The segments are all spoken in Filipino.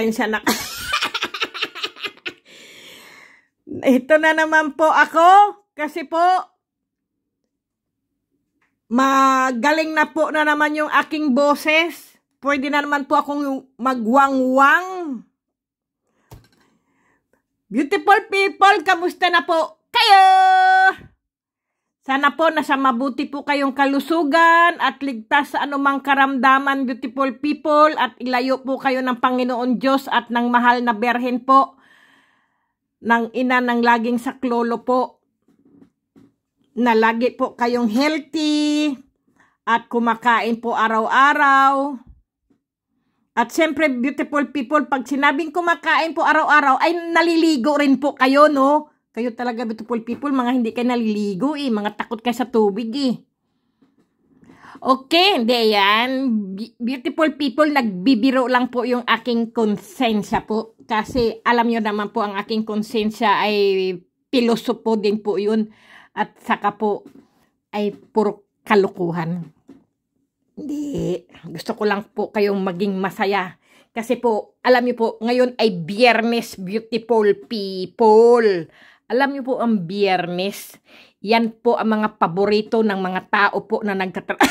pasensya na. Ito na naman po ako kasi po magaling na po na naman yung aking boses. Pwede na naman po akong magwangwang. Beautiful people, kamusta na po kayo? Sana po nasa mabuti po kayong kalusugan at ligtas sa anumang karamdaman, beautiful people, at ilayo po kayo ng Panginoon Diyos at ng mahal na berhen po, ng ina ng laging saklolo po, na lagi po kayong healthy, at kumakain po araw-araw, at syempre, beautiful people, pag sinabing kumakain po araw-araw, ay naliligo rin po kayo, no? Kayo talaga, beautiful people, mga hindi kayo naliligo eh. Mga takot kayo sa tubig eh. Okay, hindi yan. Beautiful people, nagbibiro lang po yung aking konsensya po. Kasi alam nyo naman po, ang aking konsensya ay pilosopo din po yun. At saka po, ay puro kalukuhan. Hindi. Gusto ko lang po kayong maging masaya. Kasi po, alam niyo po, ngayon ay Biyernes Beautiful People. Alam niyo po ang biyernes, yan po ang mga paborito ng mga tao po na nagtatrabaho.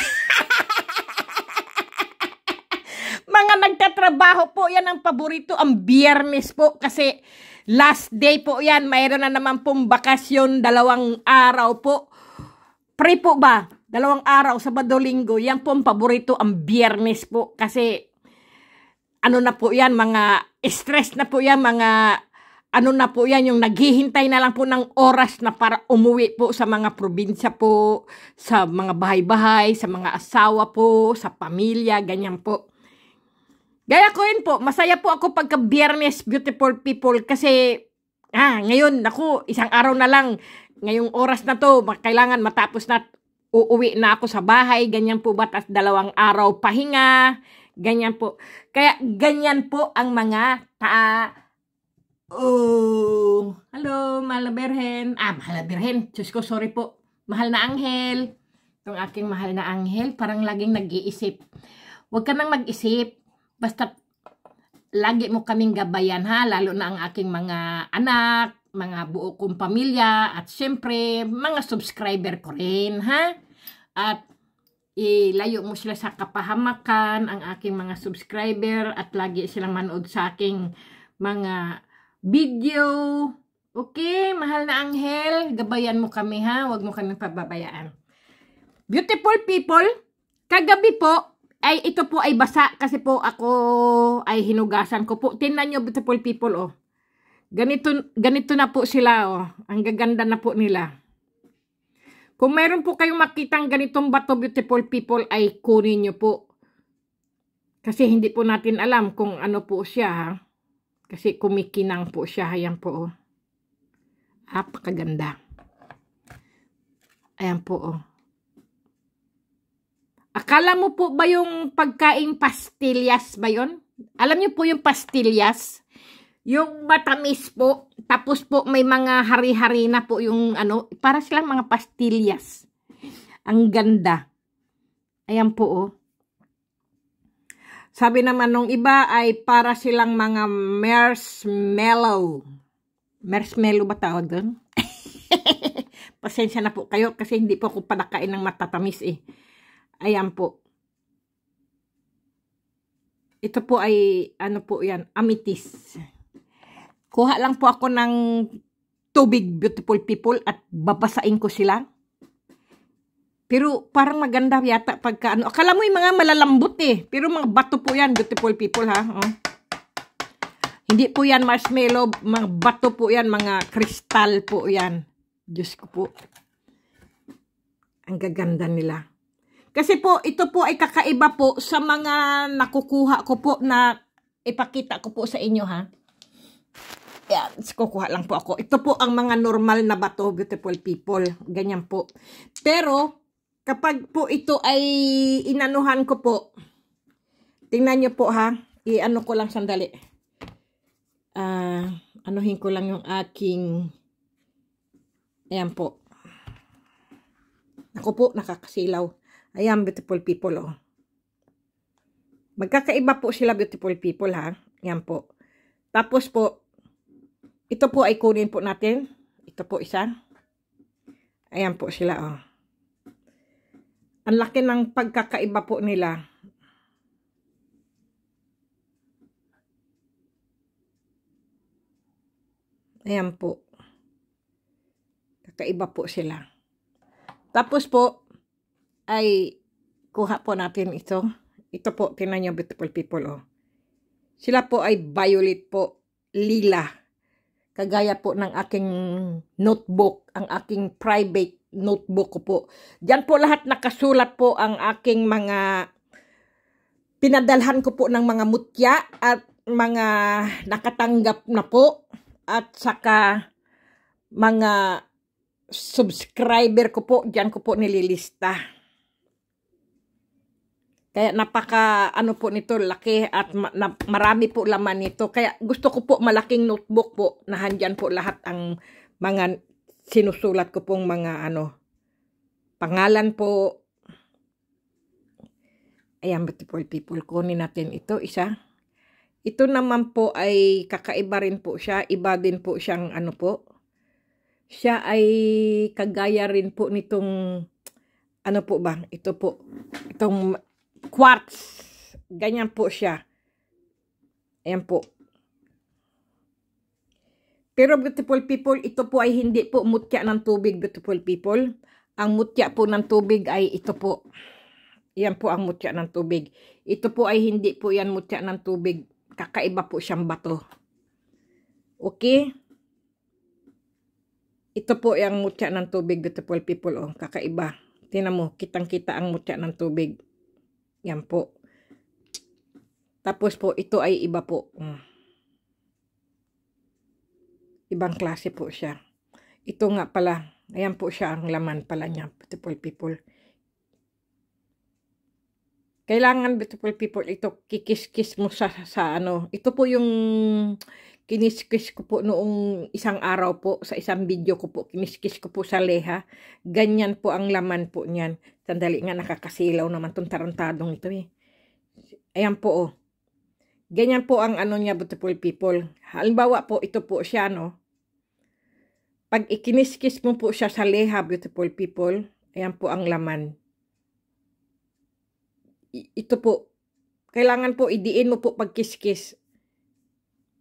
mga nagtatrabaho po, yan ang paborito, ang biyernes po. Kasi last day po yan, mayroon na naman pong bakasyon, dalawang araw po. Pre po ba? Dalawang araw, Sabado, Linggo, yan po ang paborito, ang biyernes po. Kasi ano na po yan, mga stress na po yan, mga ano na po yan, yung naghihintay na lang po ng oras na para umuwi po sa mga probinsya po, sa mga bahay-bahay, sa mga asawa po, sa pamilya, ganyan po. Gaya ko yun po, masaya po ako pagka biyernes, beautiful people, kasi ah, ngayon, ako, isang araw na lang, ngayong oras na to, kailangan matapos na, uuwi na ako sa bahay, ganyan po ba, tas dalawang araw pahinga, ganyan po. Kaya ganyan po ang mga ta Oh, hello, mahal na berhen. Ah, mahal na berhen. Diyos ko, sorry po. Mahal na anghel. Itong aking mahal na anghel, parang laging nag-iisip. Huwag ka nang mag-isip. Basta lagi mo kaming gabayan ha, lalo na ang aking mga anak, mga buo kong pamilya, at siyempre, mga subscriber ko rin ha. At ilayo mo sila sa kapahamakan, ang aking mga subscriber, at lagi silang manood sa aking mga video. Okay, mahal na anghel, gabayan mo kami ha, huwag mo kami pababayaan. Beautiful people, kagabi po, ay ito po ay basa kasi po ako ay hinugasan ko po. Tingnan nyo beautiful people oh. Ganito, ganito na po sila oh. Ang gaganda na po nila. Kung meron po kayong makitang ganitong bato beautiful people ay kunin nyo po. Kasi hindi po natin alam kung ano po siya ha. Kasi kumikinang po siya. Ayan po, oh. Apakaganda. Ayan po, oh. Akala mo po ba yung pagkain pastillas ba yun? Alam niyo po yung pastillas? Yung matamis po, tapos po may mga hari-hari na po yung ano, para silang mga pastillas. Ang ganda. Ayan po oh. Sabi naman nung iba ay para silang mga marshmallow. Marshmallow ba tawag doon? Pasensya na po kayo kasi hindi po ako panakain ng matatamis eh. Ayan po. Ito po ay, ano po yan, amethyst. Kuha lang po ako ng tubig beautiful people at babasain ko sila. Pero parang maganda yata pagka ano. Akala mo yung mga malalambot eh. Pero mga bato po yan, beautiful people ha. Oh. Hindi po yan marshmallow, mga bato po yan, mga kristal po yan. Diyos ko po. Ang gaganda nila. Kasi po, ito po ay kakaiba po sa mga nakukuha ko po na ipakita ko po sa inyo ha. Yan, kukuha lang po ako. Ito po ang mga normal na bato, beautiful people. Ganyan po. Pero, Kapag po ito ay inanuhan ko po, tingnan nyo po ha, i-ano ko lang sandali. Uh, anuhin ko lang yung aking, ayan po. Ako po, nakakasilaw. Ayan, beautiful people oh. Magkakaiba po sila beautiful people ha. Ayan po. Tapos po, ito po ay kunin po natin. Ito po isa. Ayan po sila oh. Ang laki ng pagkakaiba po nila. Ayan po. Kakaiba po sila. Tapos po, ay kuha po natin ito. Ito po, tinan nyo beautiful people oh. Sila po ay violet po, lila. Kagaya po ng aking notebook, ang aking private notebook ko po. Diyan po lahat nakasulat po ang aking mga pinadalhan ko po ng mga mutya at mga nakatanggap na po at saka mga subscriber ko po diyan ko po nililista. Kaya napaka ano po nito laki at ma marami po laman nito. Kaya gusto ko po malaking notebook po na handyan po lahat ang mga sinusulat ko pong mga ano, pangalan po. Ayan, beautiful people, kunin natin ito, isa. Ito naman po ay kakaiba rin po siya, iba din po siyang ano po. Siya ay kagaya rin po nitong, ano po ba, ito po, itong quartz. Ganyan po siya. Ayan po. Pero beautiful people, ito po ay hindi po mutya ng tubig, beautiful people. Ang mutya po ng tubig ay ito po. Yan po ang mutya ng tubig. Ito po ay hindi po yan mutya ng tubig. Kakaiba po siyang bato. Okay? Ito po yung mutya ng tubig, beautiful people. Oh, kakaiba. Tinan mo, kitang-kita ang mutya ng tubig. Yan po. Tapos po, ito ay iba po. Mm ibang klase po siya. Ito nga pala, ayan po siya ang laman pala niya, beautiful people. Kailangan beautiful people ito kikis-kis mo sa, sa ano. Ito po yung kiniskis ko po noong isang araw po sa isang video ko po. Kiniskis ko po sa leha. Ganyan po ang laman po niyan. Sandali nga nakakasilaw naman tong tarantadong ito eh. Ayan po oh. Ganyan po ang ano niya, beautiful people. Halimbawa po, ito po siya, no? Pag ikiniskis mo po siya sa leha, beautiful people, ayan po ang laman. I ito po, kailangan po idiin mo po pag kiskis.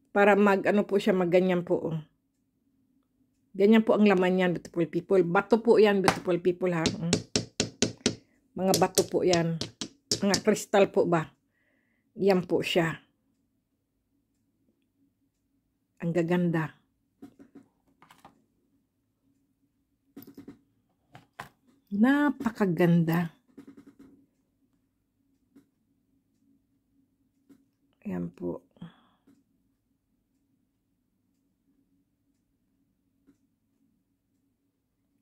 Para mag, ano po siya, mag ganyan po. Oh. Ganyan po ang laman yan, beautiful people. Bato po yan, beautiful people, ha? Mm. Mga bato po yan. Mga kristal po ba? Yan po siya. Ang gaganda. Napakaganda. Ayan po.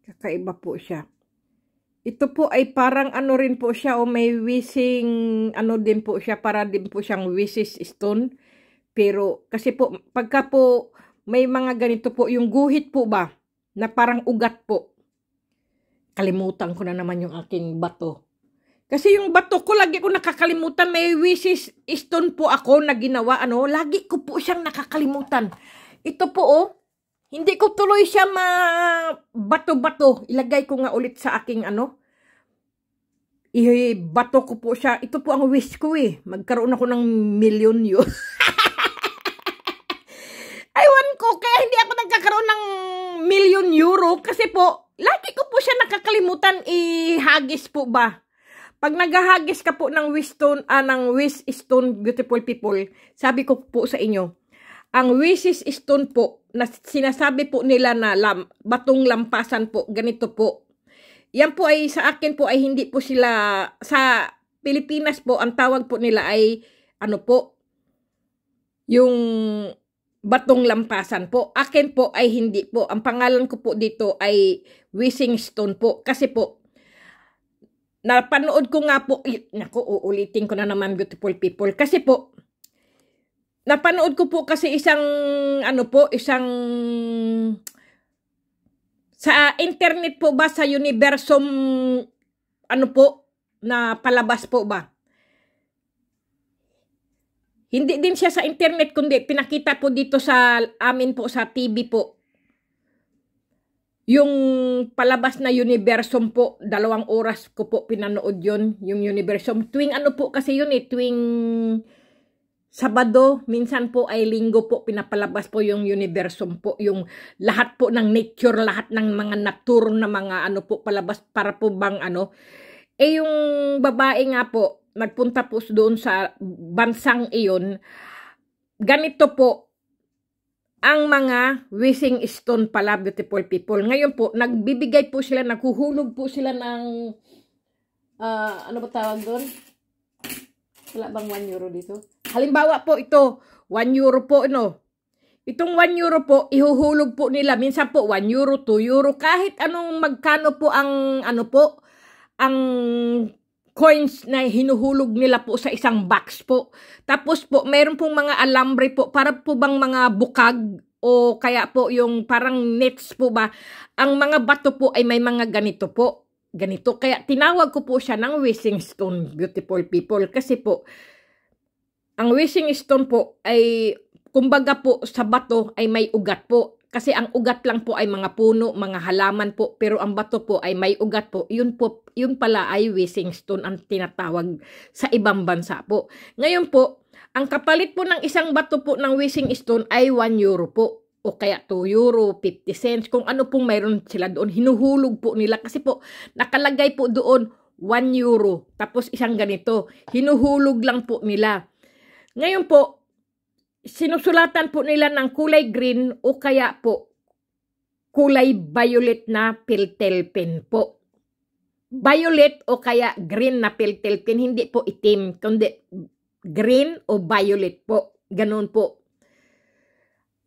Kakaiba po siya. Ito po ay parang ano rin po siya o oh, may wishing ano din po siya para din po siyang wishes stone pero kasi po, pagka po may mga ganito po, yung guhit po ba, na parang ugat po, kalimutan ko na naman yung aking bato. Kasi yung bato ko, lagi ko nakakalimutan. May wishes stone po ako na ginawa. Ano, lagi ko po siyang nakakalimutan. Ito po, oh. Hindi ko tuloy siya ma bato-bato. Ilagay ko nga ulit sa aking ano. I bato ko po siya. Ito po ang wish ko eh. Magkaroon ako ng million yun. ko, kaya hindi ako nagkakaroon ng million euro kasi po, lagi ko po siya nakakalimutan ihagis po ba. Pag naghahagis ka po ng Wishstone, ah, ng Wish Stone Beautiful People, sabi ko po sa inyo, ang Wishes Stone po, na sinasabi po nila na lam, batong lampasan po, ganito po. Yan po ay sa akin po ay hindi po sila, sa Pilipinas po, ang tawag po nila ay, ano po, yung Batong Lampasan po. Akin po ay hindi po. Ang pangalan ko po dito ay Wishing Stone po. Kasi po, napanood ko nga po, eh, naku, uulitin ko na naman beautiful people. Kasi po, napanood ko po kasi isang, ano po, isang, sa internet po ba, sa universum, ano po, na palabas po ba? Hindi din siya sa internet kundi pinakita po dito sa amin po sa TV po. Yung palabas na Universum po, dalawang oras ko po pinanood yon yung Universum. Tuwing ano po kasi yun eh, tuwing Sabado, minsan po ay linggo po, pinapalabas po yung universum po, yung lahat po ng nature, lahat ng mga natural na mga ano po palabas para po bang ano. Eh yung babae nga po, nagpunta po doon sa bansang iyon, ganito po ang mga wishing stone pala, beautiful people. Ngayon po, nagbibigay po sila, naghuhulog po sila ng, uh, ano ba tawag doon? Wala bang 1 euro dito? Halimbawa po ito, 1 euro po, ano? Itong 1 euro po, ihuhulog po nila. Minsan po, 1 euro, 2 euro, kahit anong magkano po ang, ano po, ang coins na hinuhulog nila po sa isang box po. Tapos po, meron pong mga alambre po, para po bang mga bukag o kaya po yung parang nets po ba. Ang mga bato po ay may mga ganito po. Ganito. Kaya tinawag ko po siya ng wishing stone, beautiful people. Kasi po, ang wishing stone po ay kumbaga po sa bato ay may ugat po kasi ang ugat lang po ay mga puno, mga halaman po, pero ang bato po ay may ugat po. Yun po, yun pala ay wishing stone ang tinatawag sa ibang bansa po. Ngayon po, ang kapalit po ng isang bato po ng wishing stone ay 1 euro po o kaya 2 euro, 50 cents, kung ano pong mayroon sila doon, hinuhulog po nila kasi po nakalagay po doon 1 euro, tapos isang ganito, hinuhulog lang po nila. Ngayon po, sinusulatan po nila ng kulay green o kaya po kulay violet na piltel pen po. Violet o kaya green na piltel pen, hindi po itim, kundi green o violet po. Ganun po.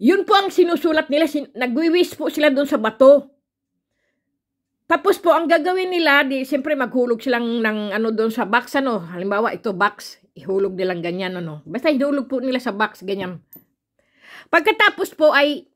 Yun po ang sinusulat nila, sin- nagwiwis po sila doon sa bato. Tapos po, ang gagawin nila, di, siyempre maghulog silang ng ano doon sa box, ano, halimbawa ito box, Ihulog nilang ganyan, ano. Basta ihulog po nila sa box, ganyan. Pagkatapos po ay,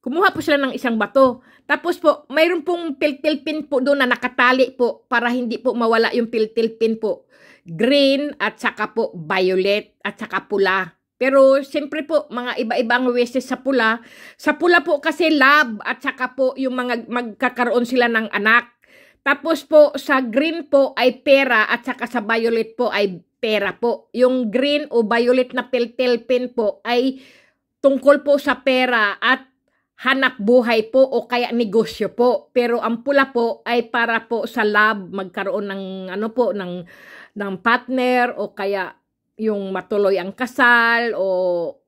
kumuha po sila ng isang bato. Tapos po, mayroon pong piltil pin po doon na nakatali po para hindi po mawala yung piltil pin po. Green at saka po violet at saka pula. Pero siyempre po, mga iba-ibang wishes sa pula. Sa pula po kasi love at saka po yung mga magkakaroon sila ng anak. Tapos po, sa green po ay pera at saka sa violet po ay pera po. Yung green o violet na peltel po ay tungkol po sa pera at hanap buhay po o kaya negosyo po. Pero ang pula po ay para po sa love, magkaroon ng ano po ng ng partner o kaya yung matuloy ang kasal o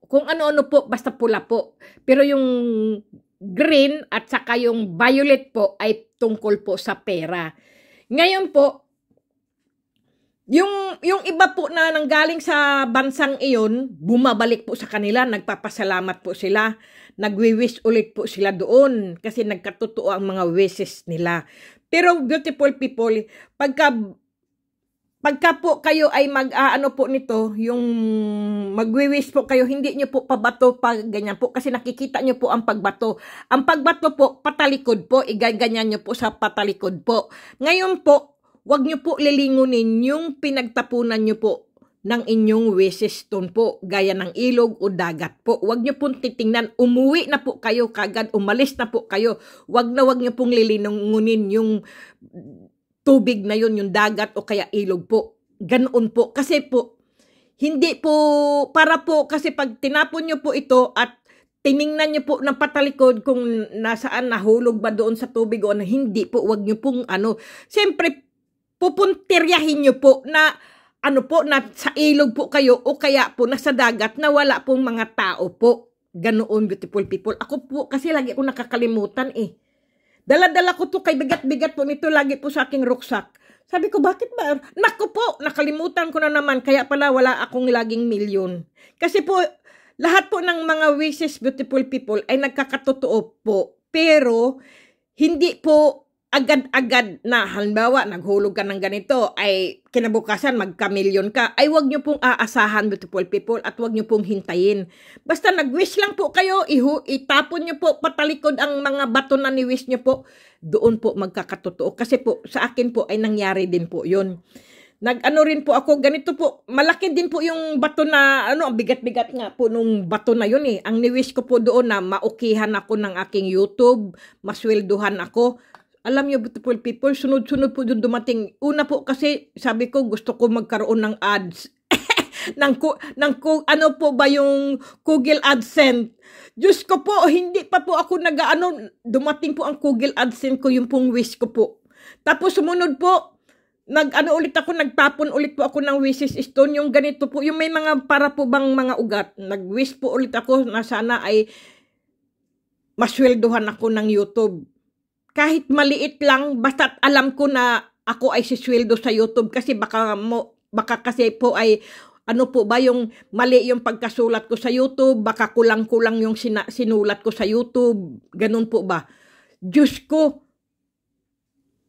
kung ano-ano po basta pula po. Pero yung green at saka yung violet po ay tungkol po sa pera. Ngayon po, yung yung iba po na nanggaling sa bansang iyon, bumabalik po sa kanila, nagpapasalamat po sila, nagwi-wish ulit po sila doon kasi nagkatotoo ang mga wishes nila. Pero beautiful people, pagka pagka po kayo ay mag uh, ano po nito, yung magwi-wish po kayo, hindi niyo po pabato pag ganyan po kasi nakikita niyo po ang pagbato. Ang pagbato po patalikod po, igaganyan niyo po sa patalikod po. Ngayon po Huwag niyo po lilingunin yung pinagtapunan niyo po ng inyong wishes stone po, gaya ng ilog o dagat po. Huwag niyo pong titingnan, umuwi na po kayo kagad, umalis na po kayo. Huwag na huwag niyo pong lilingunin yung tubig na yun, yung dagat o kaya ilog po. Ganoon po. Kasi po, hindi po, para po, kasi pag tinapon niyo po ito at tiningnan niyo po ng patalikod kung nasaan nahulog ba doon sa tubig o na hindi po, huwag niyo pong ano. Siyempre, pupuntiryahin nyo po na ano po, na sa ilog po kayo o kaya po nasa dagat na wala pong mga tao po. Ganoon, beautiful people. Ako po, kasi lagi ko nakakalimutan eh. Dala-dala ko to kay bigat-bigat po nito lagi po sa aking ruksak. Sabi ko, bakit ba? Naku po, nakalimutan ko na naman. Kaya pala wala akong laging milyon. Kasi po, lahat po ng mga wishes, beautiful people, ay nagkakatotoo po. Pero, hindi po agad-agad na halimbawa naghulog ka ng ganito ay kinabukasan magkamilyon ka ay wag niyo pong aasahan beautiful people at wag niyo pong hintayin basta nag-wish lang po kayo ihu itapon niyo po patalikod ang mga bato na ni-wish niyo po doon po magkakatotoo kasi po sa akin po ay nangyari din po yon nagano rin po ako, ganito po, malaki din po yung bato na, ano, bigat-bigat nga po nung bato na yun eh. Ang ni wish ko po doon na maukihan ako ng aking YouTube, masweldohan ako alam nyo, beautiful people, sunod-sunod po yung dumating. Una po kasi, sabi ko, gusto ko magkaroon ng ads. ng, ku, ng ku, ano po ba yung Google AdSense. Diyos ko po, hindi pa po ako nag-ano, dumating po ang Google AdSense ko, yung pong wish ko po. Tapos sumunod po, nag ano ulit ako nagtapon ulit po ako ng wishes stone yung ganito po yung may mga para po bang mga ugat nag-wish po ulit ako na sana ay masweldohan ako ng YouTube kahit maliit lang, basta alam ko na ako ay sisweldo sa YouTube kasi baka mo, baka kasi po ay ano po ba yung mali yung pagkasulat ko sa YouTube, baka kulang-kulang yung sina, sinulat ko sa YouTube, ganun po ba? Diyos ko,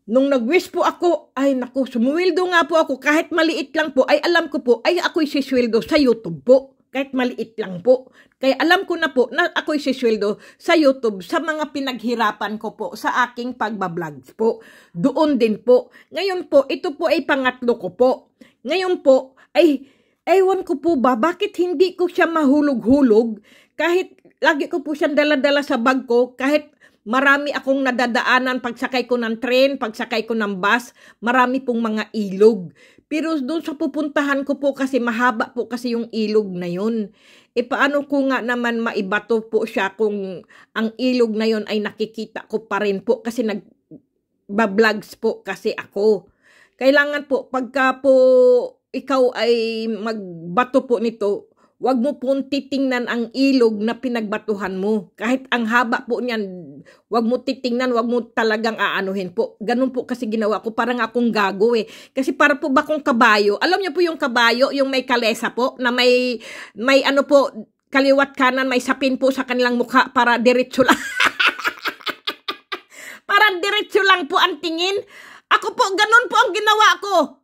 nung nag-wish po ako, ay naku, sumuwildo nga po ako kahit maliit lang po, ay alam ko po, ay ako'y sisweldo sa YouTube po kahit maliit lang po. Kaya alam ko na po na ako'y sisweldo sa YouTube sa mga pinaghirapan ko po sa aking pagbablog po. Doon din po. Ngayon po, ito po ay pangatlo ko po. Ngayon po, ay ewan ko po ba bakit hindi ko siya mahulog-hulog kahit lagi ko po siyang daladala sa bag ko kahit Marami akong nadadaanan pagsakay ko ng tren, pagsakay ko ng bus, marami pong mga ilog. Pero doon sa pupuntahan ko po kasi mahaba po kasi yung ilog na yun. E paano ko nga naman maibato po siya kung ang ilog na yun ay nakikita ko pa rin po kasi nag bablogs po kasi ako. Kailangan po pagka po ikaw ay magbato po nito, Huwag mo po titingnan ang ilog na pinagbatuhan mo. Kahit ang haba po niyan, huwag mo titingnan, huwag mo talagang aanuhin po. Ganun po kasi ginawa ko, parang akong gago eh. Kasi para po ba kung kabayo, alam niyo po yung kabayo, yung may kalesa po, na may, may ano po, kaliwat kanan, may sapin po sa kanilang mukha para diretso lang. para diretso lang po ang tingin. Ako po, ganun po ang ginawa ko.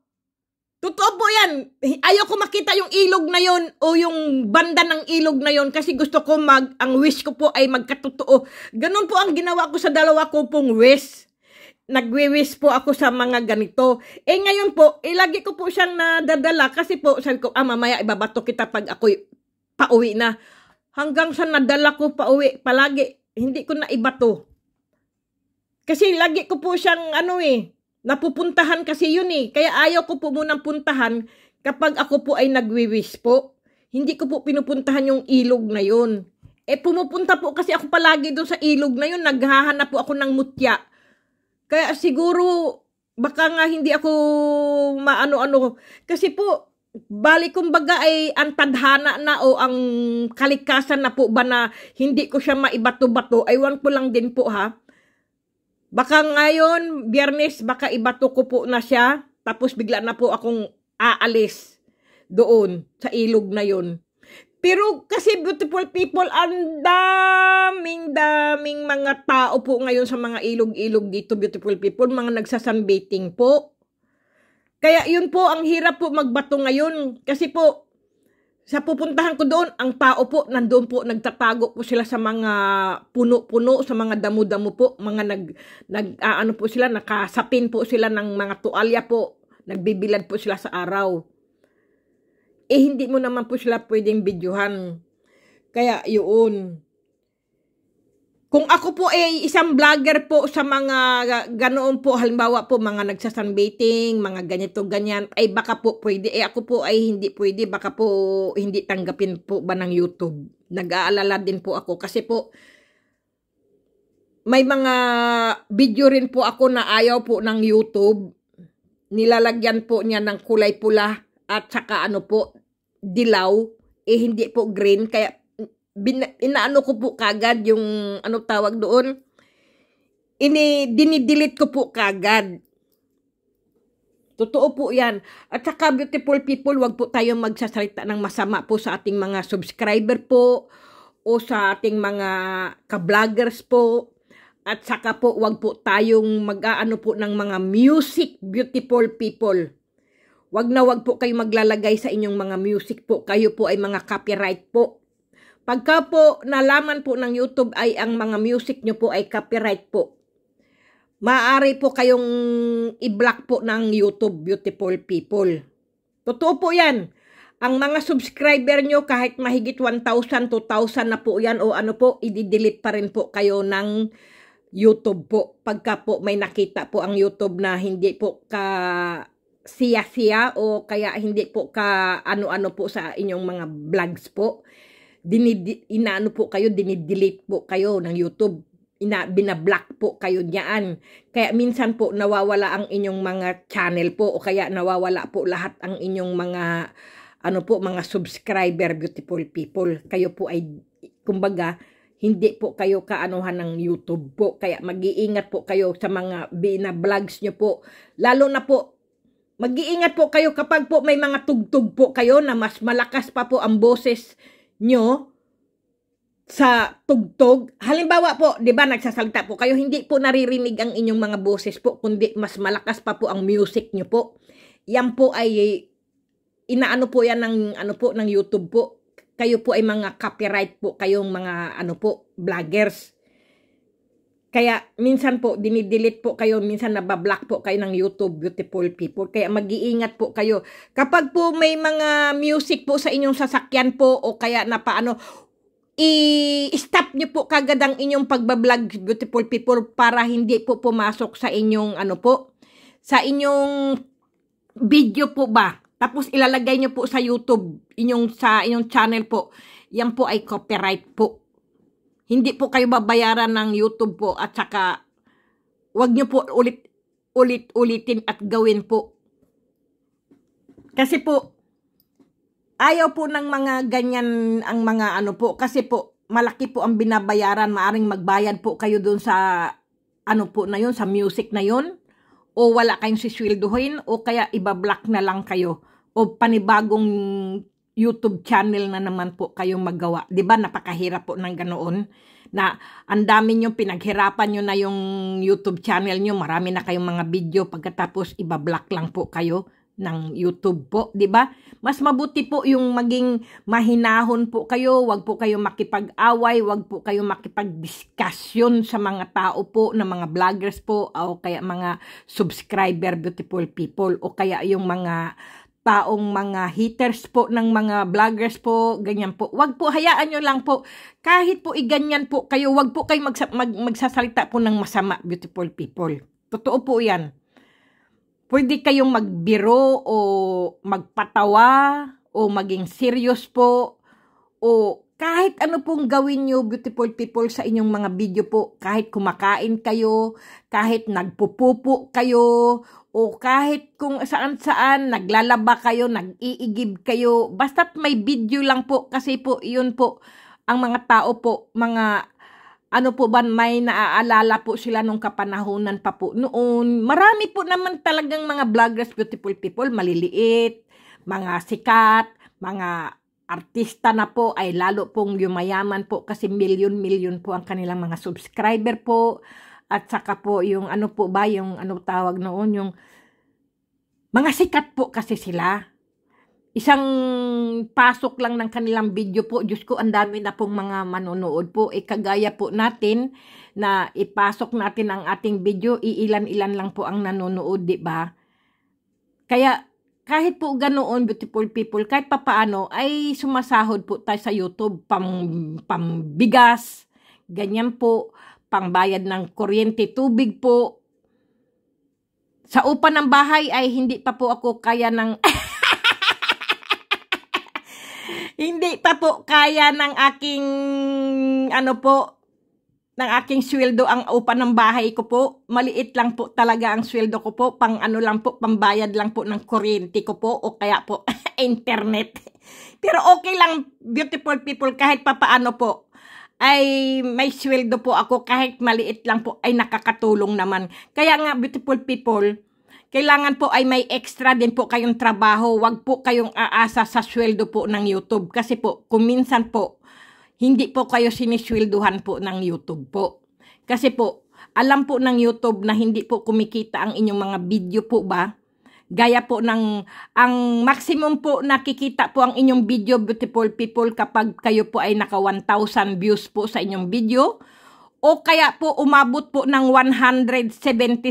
Totoo po yan. Ayaw ko makita yung ilog na yon o yung banda ng ilog na yon kasi gusto ko mag, ang wish ko po ay magkatotoo. Ganun po ang ginawa ko sa dalawa ko pong wish. Nagwi-wish po ako sa mga ganito. Eh ngayon po, ilagi eh, ko po siyang nadadala kasi po sabi ko, ah mamaya ibabato kita pag ako pauwi na. Hanggang sa nadala ko pauwi, palagi, hindi ko na ibato. Kasi lagi ko po siyang ano eh, Napupuntahan kasi yun eh. Kaya ayaw ko po munang puntahan kapag ako po ay nagwiwis po. Hindi ko po pinupuntahan yung ilog na yun. Eh pumupunta po kasi ako palagi doon sa ilog na yun. Naghahanap po ako ng mutya. Kaya siguro baka nga hindi ako maano-ano. Kasi po, bali kumbaga ay ang tadhana na o ang kalikasan na po ba na hindi ko siya maibato-bato. Aywan ko lang din po ha. Baka ngayon, biyernes, baka ibato ko po na siya. Tapos bigla na po akong aalis doon sa ilog na yon. Pero kasi beautiful people, ang daming daming mga tao po ngayon sa mga ilog-ilog dito, beautiful people, mga nagsasunbating po. Kaya yun po, ang hirap po magbato ngayon. Kasi po, sa pupuntahan ko doon, ang tao po, nandoon po, nagtatago po sila sa mga puno-puno, sa mga damo-damo po, mga nag, nag uh, ano po sila, nakasapin po sila ng mga tuwalya po, nagbibilad po sila sa araw. Eh, hindi mo naman po sila pwedeng videohan. Kaya, yun. Kung ako po ay isang vlogger po sa mga ganoon po, halimbawa po mga nagsasunbaiting, mga ganito, ganyan, ay baka po pwede. Eh ako po ay hindi pwede, baka po hindi tanggapin po ba ng YouTube. Nag-aalala din po ako kasi po may mga video rin po ako na ayaw po ng YouTube. Nilalagyan po niya ng kulay pula at saka ano po, dilaw. Eh hindi po green, kaya bin, inaano ko po kagad yung ano tawag doon. Ini, dinidelete ko po kagad. Totoo po yan. At saka beautiful people, wag po tayong magsasalita ng masama po sa ating mga subscriber po o sa ating mga kabloggers po. At saka po, wag po tayong mag-aano po ng mga music beautiful people. Wag na wag po kayo maglalagay sa inyong mga music po. Kayo po ay mga copyright po. Pagka po nalaman po ng YouTube ay ang mga music nyo po ay copyright po. Maaari po kayong i-block po ng YouTube beautiful people. Totoo po yan. Ang mga subscriber nyo kahit mahigit 1,000, 2,000 na po yan o ano po, i-delete pa rin po kayo ng YouTube po. Pagka po may nakita po ang YouTube na hindi po ka siya-siya o kaya hindi po ka ano-ano po sa inyong mga vlogs po dinid, inaano po kayo, dinidelete po kayo ng YouTube. Ina, binablock po kayo diyan. Kaya minsan po nawawala ang inyong mga channel po o kaya nawawala po lahat ang inyong mga ano po, mga subscriber, beautiful people. Kayo po ay, kumbaga, hindi po kayo kaanuhan ng YouTube po. Kaya mag-iingat po kayo sa mga binablogs vlogs nyo po. Lalo na po, mag-iingat po kayo kapag po may mga tugtog po kayo na mas malakas pa po ang boses nyo sa tugtog. Halimbawa po, 'di ba, nagsasalita po kayo, hindi po naririnig ang inyong mga boses po, kundi mas malakas pa po ang music niyo po. Yan po ay inaano po yan ng ano po ng YouTube po. Kayo po ay mga copyright po kayong mga ano po, vloggers. Kaya minsan po, dinidelete po kayo, minsan nabablock po kayo ng YouTube, beautiful people. Kaya mag-iingat po kayo. Kapag po may mga music po sa inyong sasakyan po o kaya na paano, i-stop niyo po kagad ang inyong pagbablog, beautiful people, para hindi po pumasok sa inyong ano po, sa inyong video po ba. Tapos ilalagay niyo po sa YouTube, inyong, sa inyong channel po. Yan po ay copyright po. Hindi po kayo babayaran ng YouTube po at saka wag nyo po ulit ulit ulitin at gawin po. Kasi po ayaw po ng mga ganyan ang mga ano po kasi po malaki po ang binabayaran, maaring magbayad po kayo doon sa ano po na yon sa music na yon o wala kayong siswilduhin o kaya ibablock na lang kayo o panibagong YouTube channel na naman po kayong maggawa. 'Di ba napakahirap po ng ganoon na ang dami niyo pinaghirapan niyo na yung YouTube channel niyo, marami na kayong mga video pagkatapos iba-block lang po kayo ng YouTube po, 'di ba? Mas mabuti po yung maging mahinahon po kayo, 'wag po kayo makipag-away, 'wag po kayo makipag-discussion sa mga tao po na mga vloggers po o kaya mga subscriber beautiful people o kaya yung mga taong mga haters po ng mga vloggers po, ganyan po. Huwag po, hayaan nyo lang po. Kahit po iganyan po kayo, wag po kayo magsa mag magsasalita po ng masama, beautiful people. Totoo po yan. Pwede kayong magbiro o magpatawa o maging serious po o kahit ano pong gawin nyo, beautiful people, sa inyong mga video po, kahit kumakain kayo, kahit nagpupupo kayo, o kahit kung saan-saan naglalaba kayo, nag-iigib kayo, basta't may video lang po kasi po 'yun po ang mga tao po, mga ano po ba may naaalala po sila nung kapanahonan pa po noon. Marami po naman talagang mga vloggers, beautiful people, maliliit, mga sikat, mga artista na po ay lalo pong yumayaman po kasi million-million po ang kanilang mga subscriber po at saka po yung ano po ba, yung ano tawag noon, yung mga sikat po kasi sila. Isang pasok lang ng kanilang video po, Diyos ko, ang dami na pong mga manonood po. E kagaya po natin na ipasok natin ang ating video, iilan-ilan lang po ang nanonood, di ba? Kaya kahit po ganoon, beautiful people, kahit papaano, ay sumasahod po tayo sa YouTube, pam, pambigas, ganyan po pangbayad ng kuryente, tubig po. Sa upa ng bahay ay hindi pa po ako kaya ng... hindi pa po kaya ng aking... Ano po? ng aking sweldo ang upa ng bahay ko po. Maliit lang po talaga ang sweldo ko po. Pang ano lang po, pambayad lang po ng kuryente ko po o kaya po internet. Pero okay lang beautiful people kahit papaano po ay may sweldo po ako kahit maliit lang po ay nakakatulong naman. Kaya nga beautiful people, kailangan po ay may extra din po kayong trabaho. Huwag po kayong aasa sa sweldo po ng YouTube. Kasi po, kuminsan po, hindi po kayo sinisweldohan po ng YouTube po. Kasi po, alam po ng YouTube na hindi po kumikita ang inyong mga video po ba? Gaya po ng, ang maximum po nakikita po ang inyong video, beautiful people, kapag kayo po ay naka 1,000 views po sa inyong video. O kaya po umabot po ng 177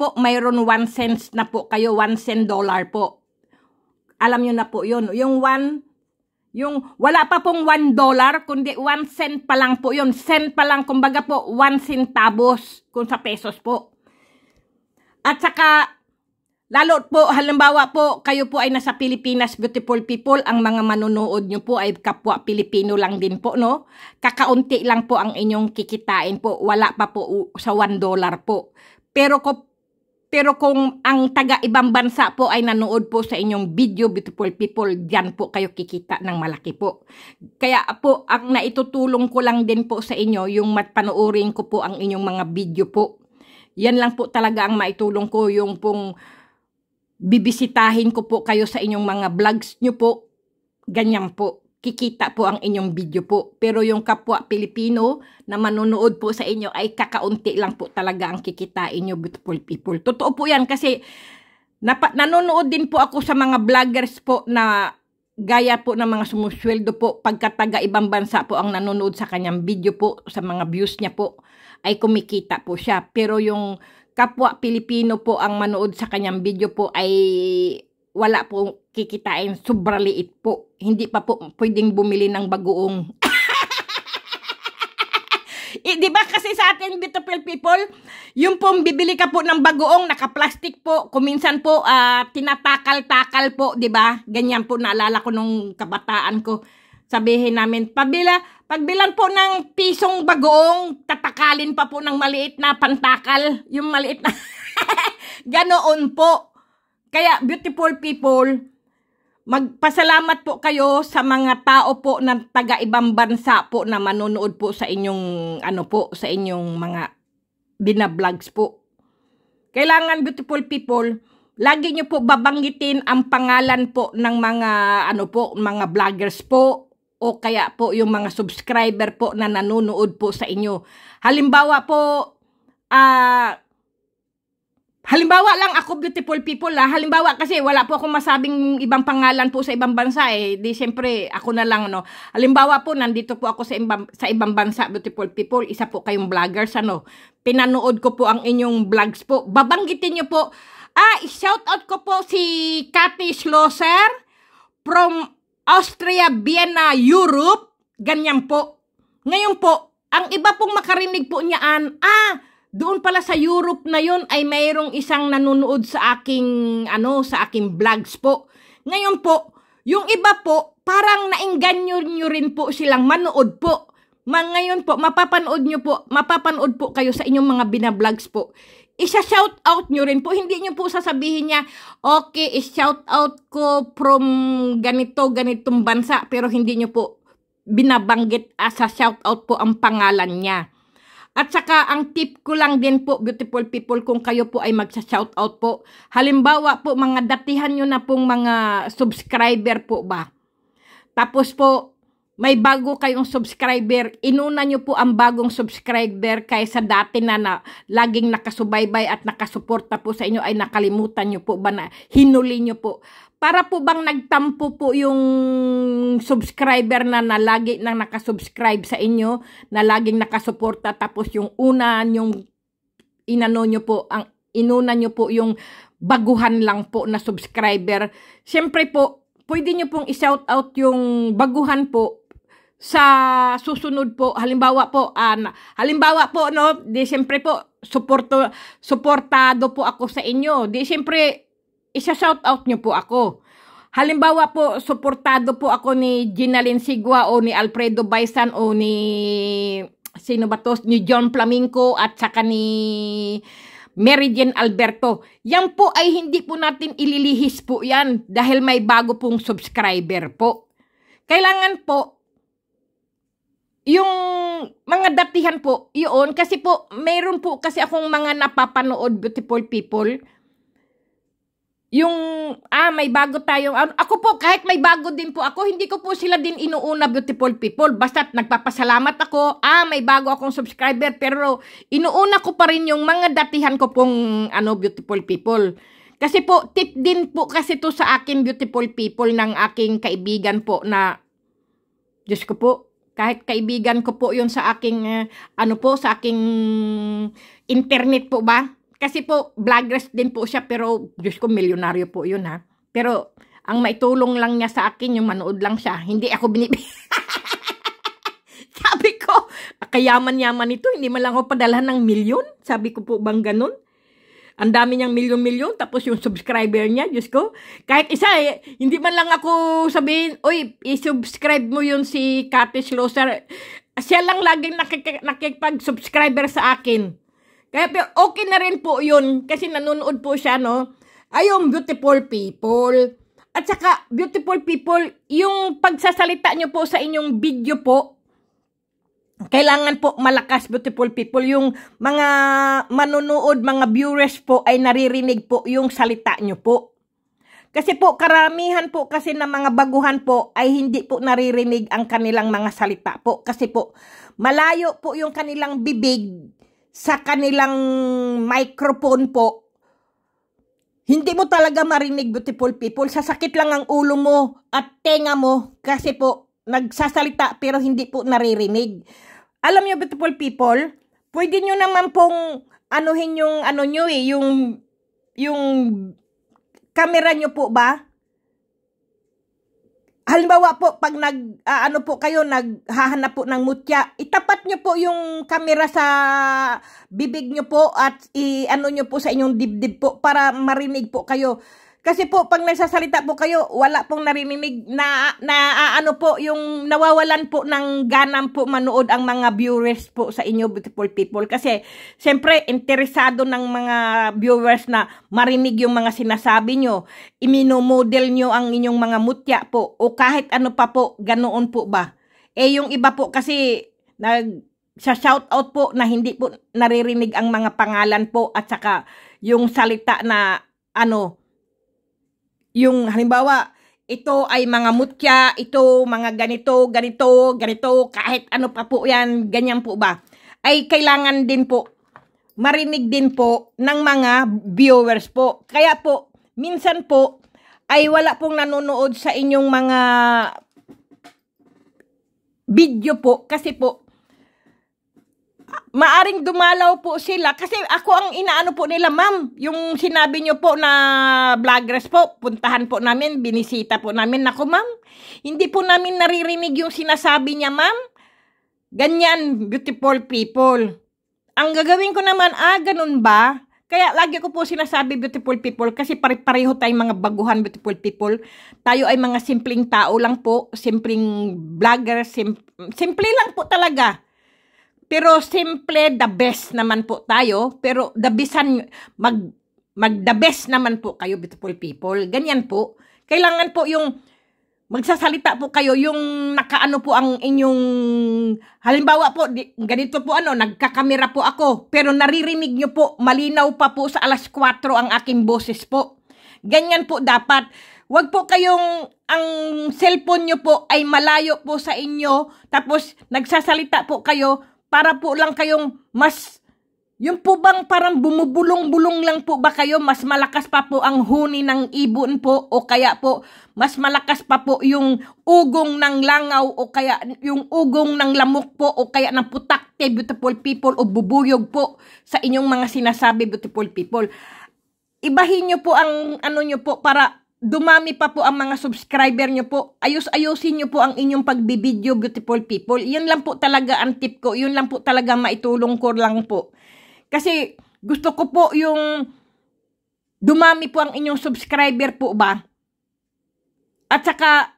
po, mayroon 1 cents na po kayo, 1 cent dollar po. Alam nyo na po yun Yung 1 yung wala pa pong 1 dollar, kundi 1 cent pa lang po yun. Cent pa lang, kumbaga po, 1 centavos kung sa pesos po. At saka, Lalo po, halimbawa po, kayo po ay nasa Pilipinas, beautiful people. Ang mga manonood nyo po ay kapwa Pilipino lang din po, no? Kakaunti lang po ang inyong kikitain po. Wala pa po sa 1 dollar po. Pero ko pero kung ang taga ibang bansa po ay nanood po sa inyong video, beautiful people, diyan po kayo kikita ng malaki po. Kaya po, ang naitutulong ko lang din po sa inyo, yung matpanoorin ko po ang inyong mga video po. Yan lang po talaga ang maitulong ko, yung pong bibisitahin ko po kayo sa inyong mga vlogs nyo po. Ganyan po. Kikita po ang inyong video po. Pero yung kapwa Pilipino na manonood po sa inyo ay kakaunti lang po talaga ang kikitain nyo beautiful people. Totoo po yan kasi napa, nanonood din po ako sa mga vloggers po na gaya po ng mga sumusweldo po pagkataga ibang bansa po ang nanonood sa kanyang video po sa mga views niya po ay kumikita po siya. Pero yung kapwa Pilipino po ang manood sa kanyang video po ay wala po kikitain. Sobra liit po. Hindi pa po pwedeng bumili ng bagoong. eh, di ba kasi sa atin, beautiful people, yung pong bibili ka po ng bagoong, naka-plastic po, kuminsan po, uh, tinatakal-takal po, di ba? Ganyan po naalala ko nung kabataan ko. Sabihin namin, pabila, Pagbilan po ng pisong bagoong, tatakalin pa po ng maliit na pantakal. Yung maliit na... Ganoon po. Kaya beautiful people, magpasalamat po kayo sa mga tao po na taga ibang bansa po na manonood po sa inyong ano po, sa inyong mga binablogs po. Kailangan beautiful people, lagi nyo po babanggitin ang pangalan po ng mga ano po, mga vloggers po, o kaya po yung mga subscriber po na nanonood po sa inyo. Halimbawa po, ah, uh, halimbawa lang ako beautiful people ha. Ah. Halimbawa kasi wala po akong masabing ibang pangalan po sa ibang bansa eh. Di siyempre ako na lang no. Halimbawa po nandito po ako sa ibang, sa ibang bansa beautiful people. Isa po kayong vloggers ano. Pinanood ko po ang inyong vlogs po. Babanggitin niyo po. Ah, shout out ko po si Cathy Schlosser from Austria, Vienna, Europe, ganyan po. Ngayon po, ang iba pong makarinig po niyaan, ah, doon pala sa Europe na yon ay mayroong isang nanonood sa aking, ano, sa aking vlogs po. Ngayon po, yung iba po, parang nainganyo nyo rin po silang manood po. Ma ngayon po, mapapanood nyo po, mapapanood po kayo sa inyong mga binablogs po isa-shout out nyo rin po. Hindi nyo po sasabihin niya, okay, i-shout out ko from ganito, ganitong bansa, pero hindi nyo po binabanggit as ah, a shout out po ang pangalan niya. At saka ang tip ko lang din po beautiful people kung kayo po ay magsa-shout out po. Halimbawa po mga datihan nyo na pong mga subscriber po ba. Tapos po may bago kayong subscriber, inuna nyo po ang bagong subscriber kaysa dati na, na laging nakasubaybay at nakasuporta po sa inyo ay nakalimutan nyo po ba na hinuli nyo po. Para po bang nagtampo po yung subscriber na, na lagi nang nakasubscribe sa inyo, na laging nakasuporta tapos yung una, yung inano nyo po, ang inuna nyo po yung baguhan lang po na subscriber. Siyempre po, pwede nyo pong i-shout out yung baguhan po sa susunod po halimbawa po uh, halimbawa po no di siyempre po suporto suportado po ako sa inyo di siyempre isa shout out niyo po ako halimbawa po suportado po ako ni Ginalyn Sigwa o ni Alfredo Baisan o ni sino ba to ni John Flamingo at saka ni Meridian Alberto. Yan po ay hindi po natin ililihis po yan dahil may bago pong subscriber po. Kailangan po yung mga datihan po, yun, kasi po, meron po kasi akong mga napapanood beautiful people. Yung, ah, may bago tayong, ah, ako po, kahit may bago din po ako, hindi ko po sila din inuuna beautiful people. Basta't nagpapasalamat ako, ah, may bago akong subscriber, pero inuuna ko pa rin yung mga datihan ko pong, ano, beautiful people. Kasi po, tip din po kasi to sa akin beautiful people ng aking kaibigan po na, Diyos ko po, kahit kaibigan ko po 'yon sa aking uh, ano po sa aking internet po ba? Kasi po vloggers din po siya pero Diyos ko milyonaryo po 'yon ha. Pero ang maitulong lang niya sa akin yung manood lang siya. Hindi ako binibigyan. Sabi ko, kayaman-yaman ito, hindi man lang ako padalhan ng milyon. Sabi ko po bang ganun? Ang dami niyang milyon-milyon, tapos yung subscriber niya, Diyos ko. Kahit isa, eh, hindi man lang ako sabihin, Uy, isubscribe mo yun si Kati Schlosser. Siya lang laging nakik nakikipag-subscriber sa akin. Kaya okay na rin po yun, kasi nanonood po siya, no? Ayong beautiful people. At saka, beautiful people, yung pagsasalita nyo po sa inyong video po, kailangan po malakas beautiful people yung mga manunood mga viewers po ay naririnig po yung salita nyo po kasi po karamihan po kasi ng mga baguhan po ay hindi po naririnig ang kanilang mga salita po kasi po malayo po yung kanilang bibig sa kanilang microphone po hindi mo talaga marinig beautiful people sasakit lang ang ulo mo at tenga mo kasi po nagsasalita pero hindi po naririnig alam nyo, beautiful people, pwede nyo naman pong anuhin yung ano nyo eh, yung, yung camera nyo po ba? Halimbawa po, pag nag, uh, ano po kayo, naghahanap po ng mutya, itapat nyo po yung camera sa bibig nyo po at i-ano nyo po sa inyong dibdib po para marinig po kayo. Kasi po, pag nagsasalita po kayo, wala pong narinig na, na ah, ano po, yung nawawalan po ng ganam po manood ang mga viewers po sa inyo, beautiful people. Kasi, siyempre, interesado ng mga viewers na marinig yung mga sinasabi nyo, iminomodel nyo ang inyong mga mutya po, o kahit ano pa po, ganoon po ba? Eh, yung iba po kasi, nag, sa shout out po na hindi po naririnig ang mga pangalan po at saka yung salita na ano yung halimbawa, ito ay mga mutya, ito mga ganito, ganito, ganito, kahit ano pa po yan, ganyan po ba? Ay kailangan din po, marinig din po ng mga viewers po. Kaya po, minsan po, ay wala pong nanonood sa inyong mga video po kasi po maaring dumalaw po sila kasi ako ang inaano po nila ma'am yung sinabi nyo po na vloggers po puntahan po namin binisita po namin nako ma'am hindi po namin naririnig yung sinasabi niya ma'am ganyan beautiful people ang gagawin ko naman ah ganun ba kaya lagi ko po sinasabi beautiful people kasi pare-pareho tayong mga baguhan beautiful people. Tayo ay mga simpleng tao lang po, simpleng vlogger, sim simple lang po talaga. Pero simple, the best naman po tayo. Pero the bestan, mag, mag the best naman po kayo, beautiful people. Ganyan po. Kailangan po yung magsasalita po kayo yung nakaano po ang inyong halimbawa po di, ganito po ano nagkakamera po ako pero naririnig nyo po malinaw pa po sa alas 4 ang aking boses po ganyan po dapat Huwag po kayong ang cellphone nyo po ay malayo po sa inyo tapos nagsasalita po kayo para po lang kayong mas, yung po bang parang bumubulong-bulong lang po ba kayo, mas malakas pa po ang huni ng ibon po o kaya po mas malakas pa po yung ugong ng langaw o kaya yung ugong ng lamok po o kaya ng putakte beautiful people o bubuyog po sa inyong mga sinasabi beautiful people. Ibahin nyo po ang ano nyo po para dumami pa po ang mga subscriber nyo po. Ayos-ayosin nyo po ang inyong pagbibideo, beautiful people. Yan lang po talaga ang tip ko. Yun lang po talaga maitulong ko lang po. Kasi gusto ko po yung dumami po ang inyong subscriber po ba? At saka,